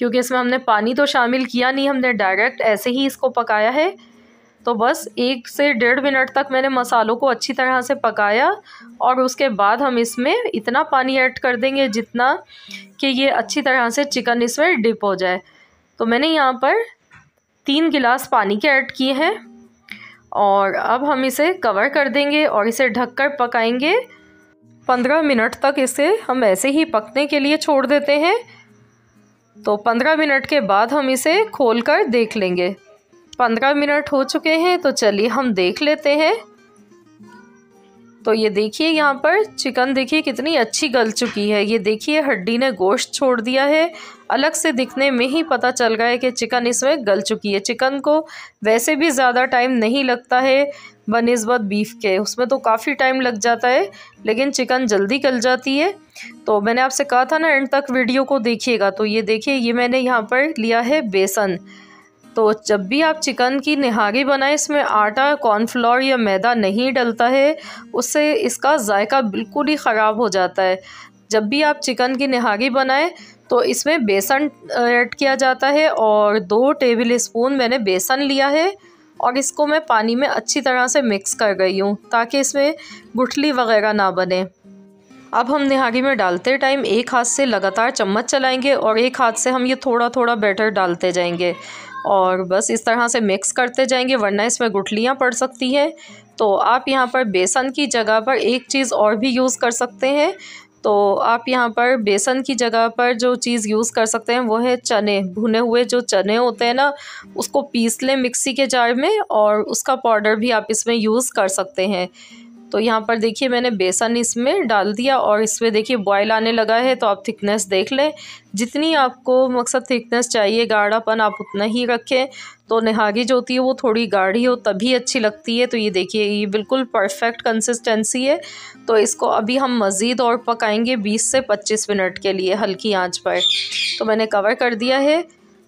क्योंकि इसमें हमने पानी तो शामिल किया नहीं हमने डायरेक्ट ऐसे ही इसको पकाया है तो बस एक से डेढ़ मिनट तक मैंने मसालों को अच्छी तरह से पकाया और उसके बाद हम इसमें इतना पानी ऐड कर देंगे जितना कि ये अच्छी तरह से चिकन इसमें डिप हो जाए तो मैंने यहाँ पर तीन गिलास पानी के ऐड किए हैं और अब हम इसे कवर कर देंगे और इसे ढककर पकाएंगे पंद्रह मिनट तक इसे हम ऐसे ही पकने के लिए छोड़ देते हैं तो पंद्रह मिनट के बाद हम इसे खोल कर देख लेंगे पंद्रह मिनट हो चुके हैं तो चलिए हम देख लेते हैं तो ये देखिए यहाँ पर चिकन देखिए कितनी अच्छी गल चुकी है ये देखिए हड्डी ने गोश्त छोड़ दिया है अलग से दिखने में ही पता चल रहा है कि चिकन इसमें गल चुकी है चिकन को वैसे भी ज़्यादा टाइम नहीं लगता है बनस्बत बीफ के उसमें तो काफ़ी टाइम लग जाता है लेकिन चिकन जल्दी गल जाती है तो मैंने आपसे कहा था ना एंड तक वीडियो को देखिएगा तो ये देखिए ये मैंने यहाँ पर लिया है बेसन तो जब भी आप चिकन की निहारी बनाएं इसमें आटा कॉर्नफ्लोर या मैदा नहीं डलता है उससे इसका जायका बिल्कुल ही ख़राब हो जाता है जब भी आप चिकन की निहारी बनाएं तो इसमें बेसन ऐड किया जाता है और दो टेबल स्पून मैंने बेसन लिया है और इसको मैं पानी में अच्छी तरह से मिक्स कर गई हूँ ताकि इसमें गुठली वगैरह ना बने अब हम निहारी में डालते टाइम एक हाथ से लगातार चम्मच चलाएंगे और एक हाथ से हम ये थोड़ा थोड़ा बैटर डालते जाएंगे और बस इस तरह से मिक्स करते जाएंगे वरना इसमें गुठलियाँ पड़ सकती हैं तो आप यहाँ पर बेसन की जगह पर एक चीज़ और भी यूज़ कर सकते हैं तो आप यहाँ पर बेसन की जगह पर जो चीज़ यूज़ कर सकते हैं वो है चने भुने हुए जो चने होते हैं ना उसको पीस लें मिक्सी के जार में और उसका पाउडर भी आप इसमें यूज़ कर सकते हैं तो यहाँ पर देखिए मैंने बेसन इसमें डाल दिया और इसमें देखिए बॉयल आने लगा है तो आप थिकनेस देख लें जितनी आपको मकसद थिकनेस चाहिए गाढ़ापन आप उतना ही रखें तो नहागी जो होती है वो थोड़ी गाढ़ी हो तभी अच्छी लगती है तो ये देखिए ये बिल्कुल परफेक्ट कंसिस्टेंसी है तो इसको अभी हम मज़ीद और पकाएंगे 20 से 25 मिनट के लिए हल्की आंच पर तो मैंने कवर कर दिया है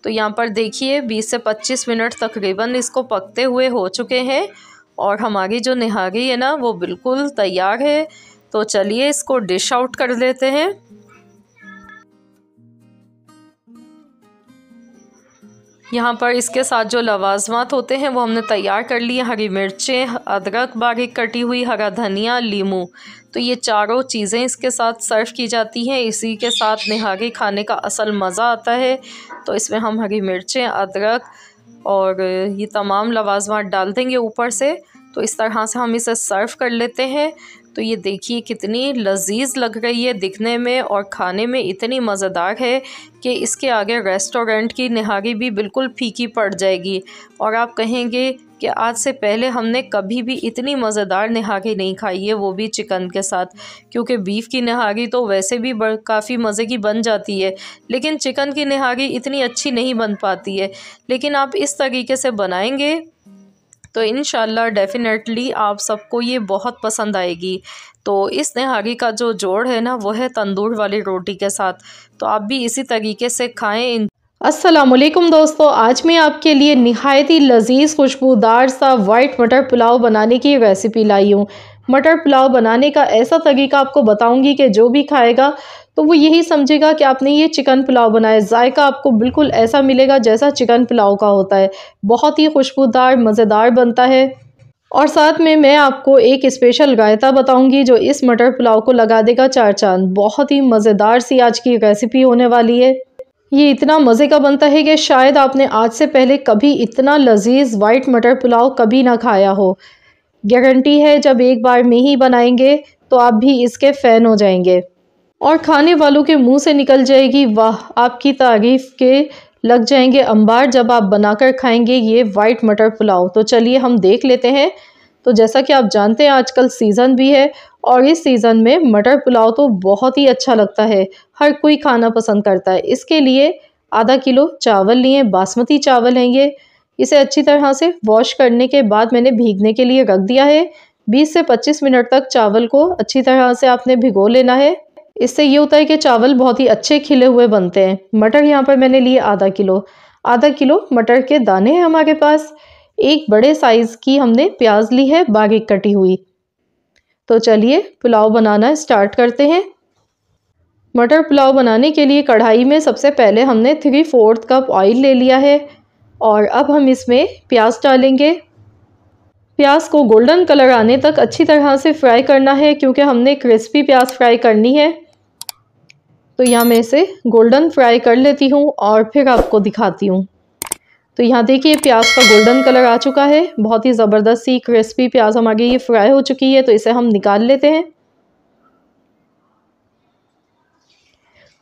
तो यहाँ पर देखिए 20 से 25 मिनट तकरीबन इसको पकते हुए हो चुके हैं और हमारी जो निहारी है ना वो बिल्कुल तैयार है तो चलिए इसको डिश आउट कर लेते हैं यहाँ पर इसके साथ जो लवाजमात होते हैं वो हमने तैयार कर लिए हरी मिर्चें अदरक बारीक कटी हुई हरा धनिया लीमू तो ये चारों चीज़ें इसके साथ सर्व की जाती हैं इसी के साथ निहारी खाने का असल मज़ा आता है तो इसमें हम हरी मिर्चें अदरक और ये तमाम लवाजमात डाल देंगे ऊपर से तो इस तरह से हम इसे सर्व कर लेते हैं तो ये देखिए कितनी लजीज लग रही है दिखने में और खाने में इतनी मज़ेदार है कि इसके आगे रेस्टोरेंट की निहारी भी बिल्कुल फीकी पड़ जाएगी और आप कहेंगे कि आज से पहले हमने कभी भी इतनी मज़ेदार नहारी नहीं खाई है वो भी चिकन के साथ क्योंकि बीफ़ की नहारी तो वैसे भी काफ़ी मज़े की बन जाती है लेकिन चिकन की नहारी इतनी अच्छी नहीं बन पाती है लेकिन आप इस तरीके से बनाएंगे तो इन डेफ़िनेटली आप सबको ये बहुत पसंद आएगी तो इस नहारी का जो जोड़ है ना वो है तंदूर वाली रोटी के साथ तो आप भी इसी तरीके से खाएं असलम दोस्तों आज मैं आपके लिए नहायत ही लजीज़ खुशबूदार सा वाइट मटर पुलाव बनाने की रेसिपी लाई हूँ मटर पुलाव बनाने का ऐसा तरीका आपको बताऊंगी कि जो भी खाएगा तो वो यही समझेगा कि आपने ये चिकन पुलाव बनाया जायका आपको बिल्कुल ऐसा मिलेगा जैसा चिकन पुलाव का होता है बहुत ही खुशबूदार मज़ेदार बनता है और साथ में मैं आपको एक स्पेशल रायता बताऊंगी जो इस मटर पुलाव को लगा देगा चार चांद बहुत ही मज़ेदार सी आज की रेसिपी होने वाली है ये इतना मज़े का बनता है कि शायद आपने आज से पहले कभी इतना लजीज वाइट मटर पुलाव कभी ना खाया हो गारंटी है जब एक बार में ही बनाएंगे तो आप भी इसके फ़ैन हो जाएंगे और खाने वालों के मुंह से निकल जाएगी वाह आपकी तारीफ़ के लग जाएंगे अंबार जब आप बनाकर खाएंगे ये वाइट मटर पुलाव तो चलिए हम देख लेते हैं तो जैसा कि आप जानते हैं आजकल सीज़न भी है और इस सीज़न में मटर पुलाव तो बहुत ही अच्छा लगता है हर कोई खाना पसंद करता है इसके लिए आधा किलो चावल लिए बासमती चावल हैं ये इसे अच्छी तरह से वॉश करने के बाद मैंने भीगने के लिए रख दिया है 20 से 25 मिनट तक चावल को अच्छी तरह से आपने भिगो लेना है इससे ये होता है कि चावल बहुत ही अच्छे खिले हुए बनते हैं मटर यहाँ पर मैंने लिए आधा किलो आधा किलो मटर के दाने हैं हमारे पास एक बड़े साइज़ की हमने प्याज ली है बारीक कटी हुई तो चलिए पुलाव बनाना स्टार्ट करते हैं मटर पुलाव बनाने के लिए कढ़ाई में सबसे पहले हमने थ्री फोर्थ कप ऑयल ले लिया है और अब हम इसमें प्याज डालेंगे प्याज को गोल्डन कलर आने तक अच्छी तरह से फ्राई करना है क्योंकि हमने क्रिस्पी प्याज फ्राई करनी है तो यहाँ मैं इसे गोल्डन फ्राई कर लेती हूँ और फिर आपको दिखाती हूँ तो यहाँ देखिए प्याज का गोल्डन कलर आ चुका है बहुत ही ज़बरदस्त सी क्रिस्पी प्याज हमारी ये फ्राई हो चुकी है तो इसे हम निकाल लेते हैं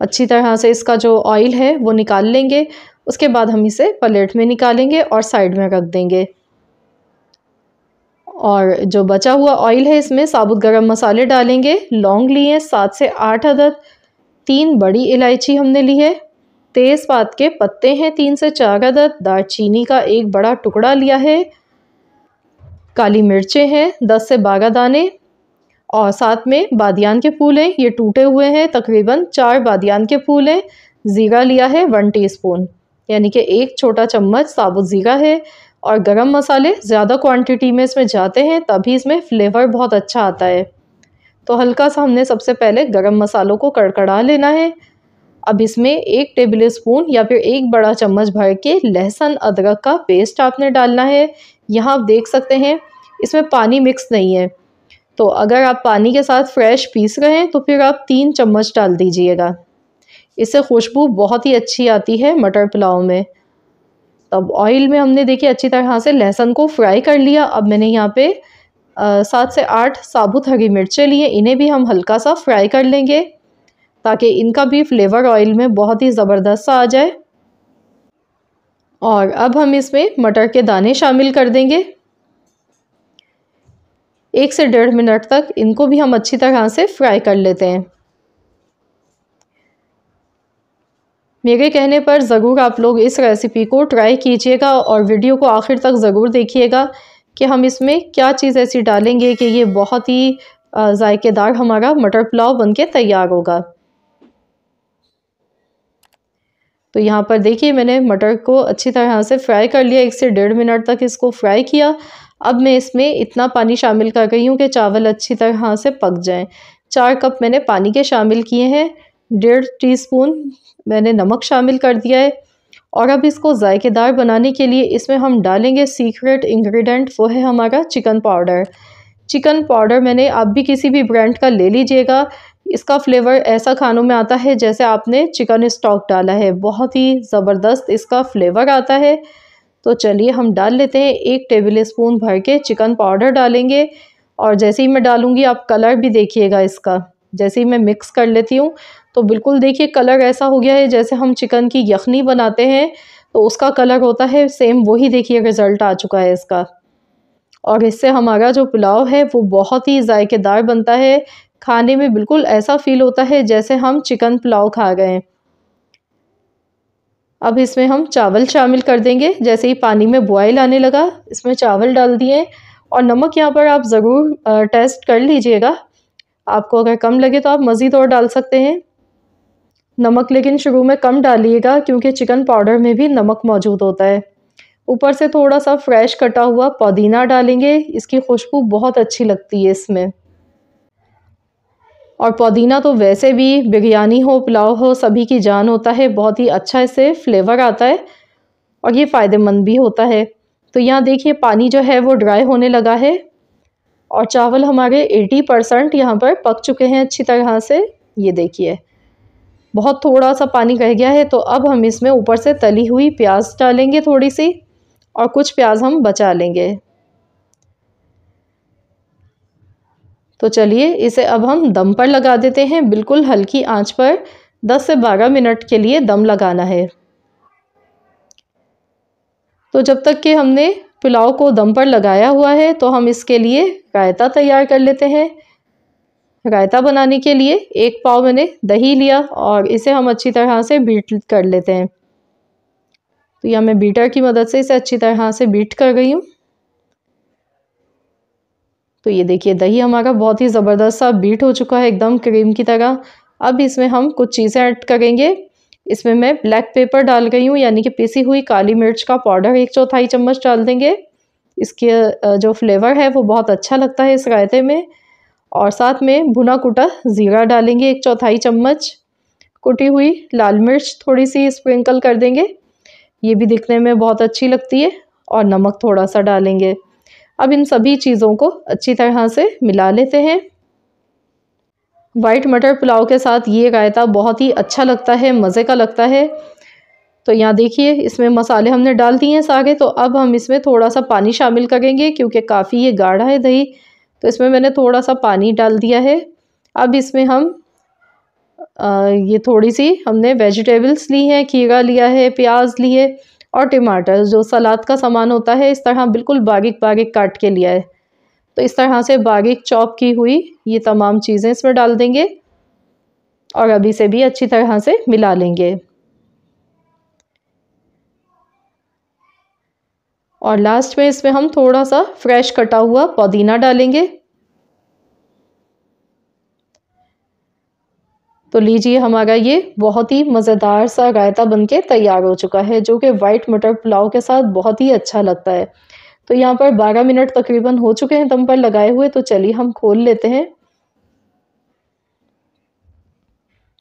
अच्छी तरह से इसका जो ऑयल है वो निकाल लेंगे उसके बाद हम इसे प्लेट में निकालेंगे और साइड में रख देंगे और जो बचा हुआ ऑयल है इसमें साबुत गरम मसाले डालेंगे लौंग लिए सात से आठ अदद तीन बड़ी इलायची हमने ली है तेज़पात के पत्ते हैं तीन से चार अदद दारचीनी का एक बड़ा टुकड़ा लिया है काली मिर्चें हैं दस से बारह दाने और साथ में बादियान के फूल हैं ये टूटे हुए हैं तकरीबन चार बादियान के फूल हैं ज़ीरा लिया है वन टीस्पून यानी कि एक छोटा चम्मच साबुत ज़ीरा है और गरम मसाले ज़्यादा क्वांटिटी में इसमें जाते हैं तभी इसमें फ्लेवर बहुत अच्छा आता है तो हल्का सा हमने सबसे पहले गरम मसालों को कड़कड़ा लेना है अब इसमें एक टेबल स्पून या फिर एक बड़ा चम्मच भर के लहसुन अदरक का पेस्ट आपने डालना है यहाँ आप देख सकते हैं इसमें पानी मिक्स नहीं है तो अगर आप पानी के साथ फ्रेश पीस रहे हैं तो फिर आप तीन चम्मच डाल दीजिएगा इससे खुशबू बहुत ही अच्छी आती है मटर पुलाव में तब ऑयल में हमने देखिए अच्छी तरह से लहसुन को फ्राई कर लिया अब मैंने यहाँ पे सात से आठ साबुत हरी मिर्चें लिए इन्हें भी हम हल्का सा फ्राई कर लेंगे ताकि इनका भी फ्लेवर ऑयल में बहुत ही ज़बरदस्त सा आ जाए और अब हम इसमें मटर के दाने शामिल कर देंगे एक से डेढ़ मिनट तक इनको भी हम अच्छी तरह से फ्राई कर लेते हैं मेरे कहने पर ज़रूर आप लोग इस रेसिपी को ट्राई कीजिएगा और वीडियो को आखिर तक ज़रूर देखिएगा कि हम इसमें क्या चीज़ ऐसी डालेंगे कि ये बहुत ही जायकेदार हमारा मटर पुलाव बनके तैयार होगा तो यहाँ पर देखिए मैंने मटर को अच्छी तरह से फ्राई कर लिया एक से डेढ़ मिनट तक इसको फ्राई किया अब मैं इसमें इतना पानी शामिल कर गई हूँ कि चावल अच्छी तरह से पक जाएँ चार कप मैंने पानी के शामिल किए हैं डेढ़ टीस्पून मैंने नमक शामिल कर दिया है और अब इसको जायकेदार बनाने के लिए इसमें हम डालेंगे सीक्रेट इंग्रेडिएंट वो है हमारा चिकन पाउडर चिकन पाउडर मैंने आप भी किसी भी ब्रांड का ले लीजिएगा इसका फ्लेवर ऐसा खानों में आता है जैसे आपने चिकन स्टॉक डाला है बहुत ही ज़बरदस्त इसका फ्लेवर आता है तो चलिए हम डाल लेते हैं एक टेबल स्पून भर के चिकन पाउडर डालेंगे और जैसे ही मैं डालूँगी आप कलर भी देखिएगा इसका जैसे ही मैं मिक्स कर लेती हूँ तो बिल्कुल देखिए कलर ऐसा हो गया है जैसे हम चिकन की यखनी बनाते हैं तो उसका कलर होता है सेम वही देखिए रिज़ल्ट आ चुका है इसका और इससे हमारा जो पुलाव है वो बहुत ही ज़ायकेदार बनता है खाने में बिल्कुल ऐसा फ़ील होता है जैसे हम चिकन पुलाव खा गए हैं अब इसमें हम चावल शामिल कर देंगे जैसे ही पानी में बॉयल आने लगा इसमें चावल डाल दिए और नमक यहाँ पर आप ज़रूर टेस्ट कर लीजिएगा आपको अगर कम लगे तो आप मज़ीद और डाल सकते हैं नमक लेकिन शुरू में कम डालिएगा क्योंकि चिकन पाउडर में भी नमक मौजूद होता है ऊपर से थोड़ा सा फ्रेश कटा हुआ पुदीना डालेंगे इसकी खुशबू बहुत अच्छी लगती है इसमें और पुदीना तो वैसे भी बिरयानी हो पुलाव हो सभी की जान होता है बहुत ही अच्छा इससे फ्लेवर आता है और ये फ़ायदेमंद भी होता है तो यहाँ देखिए पानी जो है वो ड्राई होने लगा है और चावल हमारे 80 परसेंट यहाँ पर पक चुके हैं अच्छी तरह से ये देखिए बहुत थोड़ा सा पानी रह गया है तो अब हम इसमें ऊपर से तली हुई प्याज डालेंगे थोड़ी सी और कुछ प्याज हम बचा लेंगे तो चलिए इसे अब हम दम पर लगा देते हैं बिल्कुल हल्की आंच पर 10 से 12 मिनट के लिए दम लगाना है तो जब तक कि हमने पुलाव को दम पर लगाया हुआ है तो हम इसके लिए रायता तैयार कर लेते हैं रायता बनाने के लिए एक पाव मैंने दही लिया और इसे हम अच्छी तरह से बीट कर लेते हैं तो यह मैं बीटर की मदद से इसे अच्छी तरह से बीट कर गई हूँ तो ये देखिए दही हमारा बहुत ही ज़बरदस्त सा बीट हो चुका है एकदम क्रीम की तरह अब इसमें हम कुछ चीज़ें ऐड करेंगे इसमें मैं ब्लैक पेपर डाल गई हूँ यानी कि पिसी हुई काली मिर्च का पाउडर एक चौथाई चम्मच डाल देंगे इसके जो फ्लेवर है वो बहुत अच्छा लगता है इस रायते में और साथ में भुना कुटा ज़ीरा डालेंगे एक चौथाई चम्मच कुटी हुई लाल मिर्च थोड़ी सी स्प्रिंकल कर देंगे ये भी दिखने में बहुत अच्छी लगती है और नमक थोड़ा सा डालेंगे अब इन सभी चीज़ों को अच्छी तरह से मिला लेते हैं वाइट मटर पुलाव के साथ ये रायता बहुत ही अच्छा लगता है मज़े का लगता है तो यहाँ देखिए इसमें मसाले हमने डाल दिए हैं सागे तो अब हम इसमें थोड़ा सा पानी शामिल करेंगे क्योंकि काफ़ी ये गाढ़ा है दही तो इसमें मैंने थोड़ा सा पानी डाल दिया है अब इसमें हम आ, ये थोड़ी सी हमने वेजिटेबल्स ली हैं खीरा लिया है प्याज ली है और टमाटर जो सलाद का सामान होता है इस तरह बिल्कुल बागिक बागिक काट के लिया है तो इस तरह से बागिक चॉप की हुई ये तमाम चीज़ें इसमें डाल देंगे और अभी से भी अच्छी तरह से मिला लेंगे और लास्ट में इसमें हम थोड़ा सा फ्रेश कटा हुआ पुदीना डालेंगे तो लीजिए हमारा ये बहुत ही मज़ेदार सा रायता बन के तैयार हो चुका है जो कि वाइट मटर पुलाव के साथ बहुत ही अच्छा लगता है तो यहाँ पर 12 मिनट तकरीबन हो चुके हैं दम पर लगाए हुए तो चलिए हम खोल लेते हैं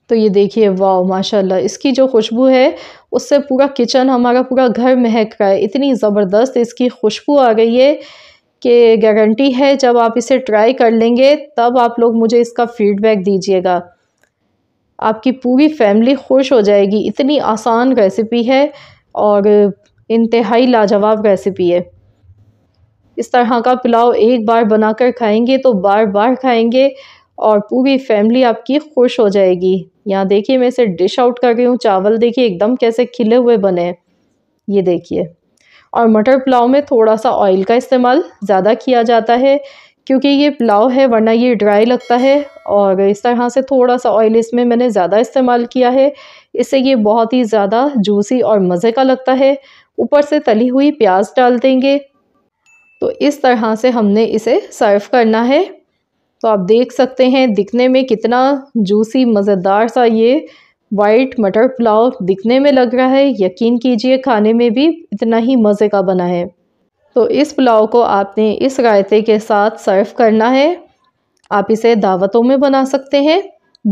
तो ये देखिए वाह माशाल्लाह इसकी जो खुशबू है उससे पूरा किचन हमारा पूरा घर महक रहा है इतनी ज़बरदस्त इसकी खुशबू आ गई है कि गारंटी है जब आप इसे ट्राई कर लेंगे तब आप लोग मुझे इसका फीडबैक दीजिएगा आपकी पूरी फैमिली खुश हो जाएगी इतनी आसान रेसिपी है और इंतहाई लाजवाब रेसिपी है इस तरह का पुलाव एक बार बनाकर खाएंगे तो बार बार खाएंगे और पूरी फैमिली आपकी खुश हो जाएगी यहाँ देखिए मैं इसे डिश आउट कर रही हूँ चावल देखिए एकदम कैसे खिले हुए बने ये देखिए और मटर पुलाव में थोड़ा सा ऑयल का इस्तेमाल ज़्यादा किया जाता है क्योंकि ये पुलाव है वरना ये ड्राई लगता है और इस तरह से थोड़ा सा ऑयल इसमें मैंने ज़्यादा इस्तेमाल किया है इससे ये बहुत ही ज़्यादा जूसी और मज़े का लगता है ऊपर से तली हुई प्याज डाल देंगे तो इस तरह से हमने इसे सर्व करना है तो आप देख सकते हैं दिखने में कितना जूसी मज़ेदार सा ये वाइट मटर पुलाव दिखने में लग रहा है यकीन कीजिए खाने में भी इतना ही मज़े का बना है तो इस पुलाव को आपने इस रायते के साथ सर्व करना है आप इसे दावतों में बना सकते हैं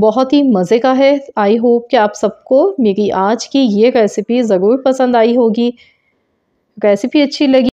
बहुत ही मज़े का है आई होप कि आप सबको मेरी आज की ये रेसिपी ज़रूर पसंद आई होगी रेसिपी अच्छी लगी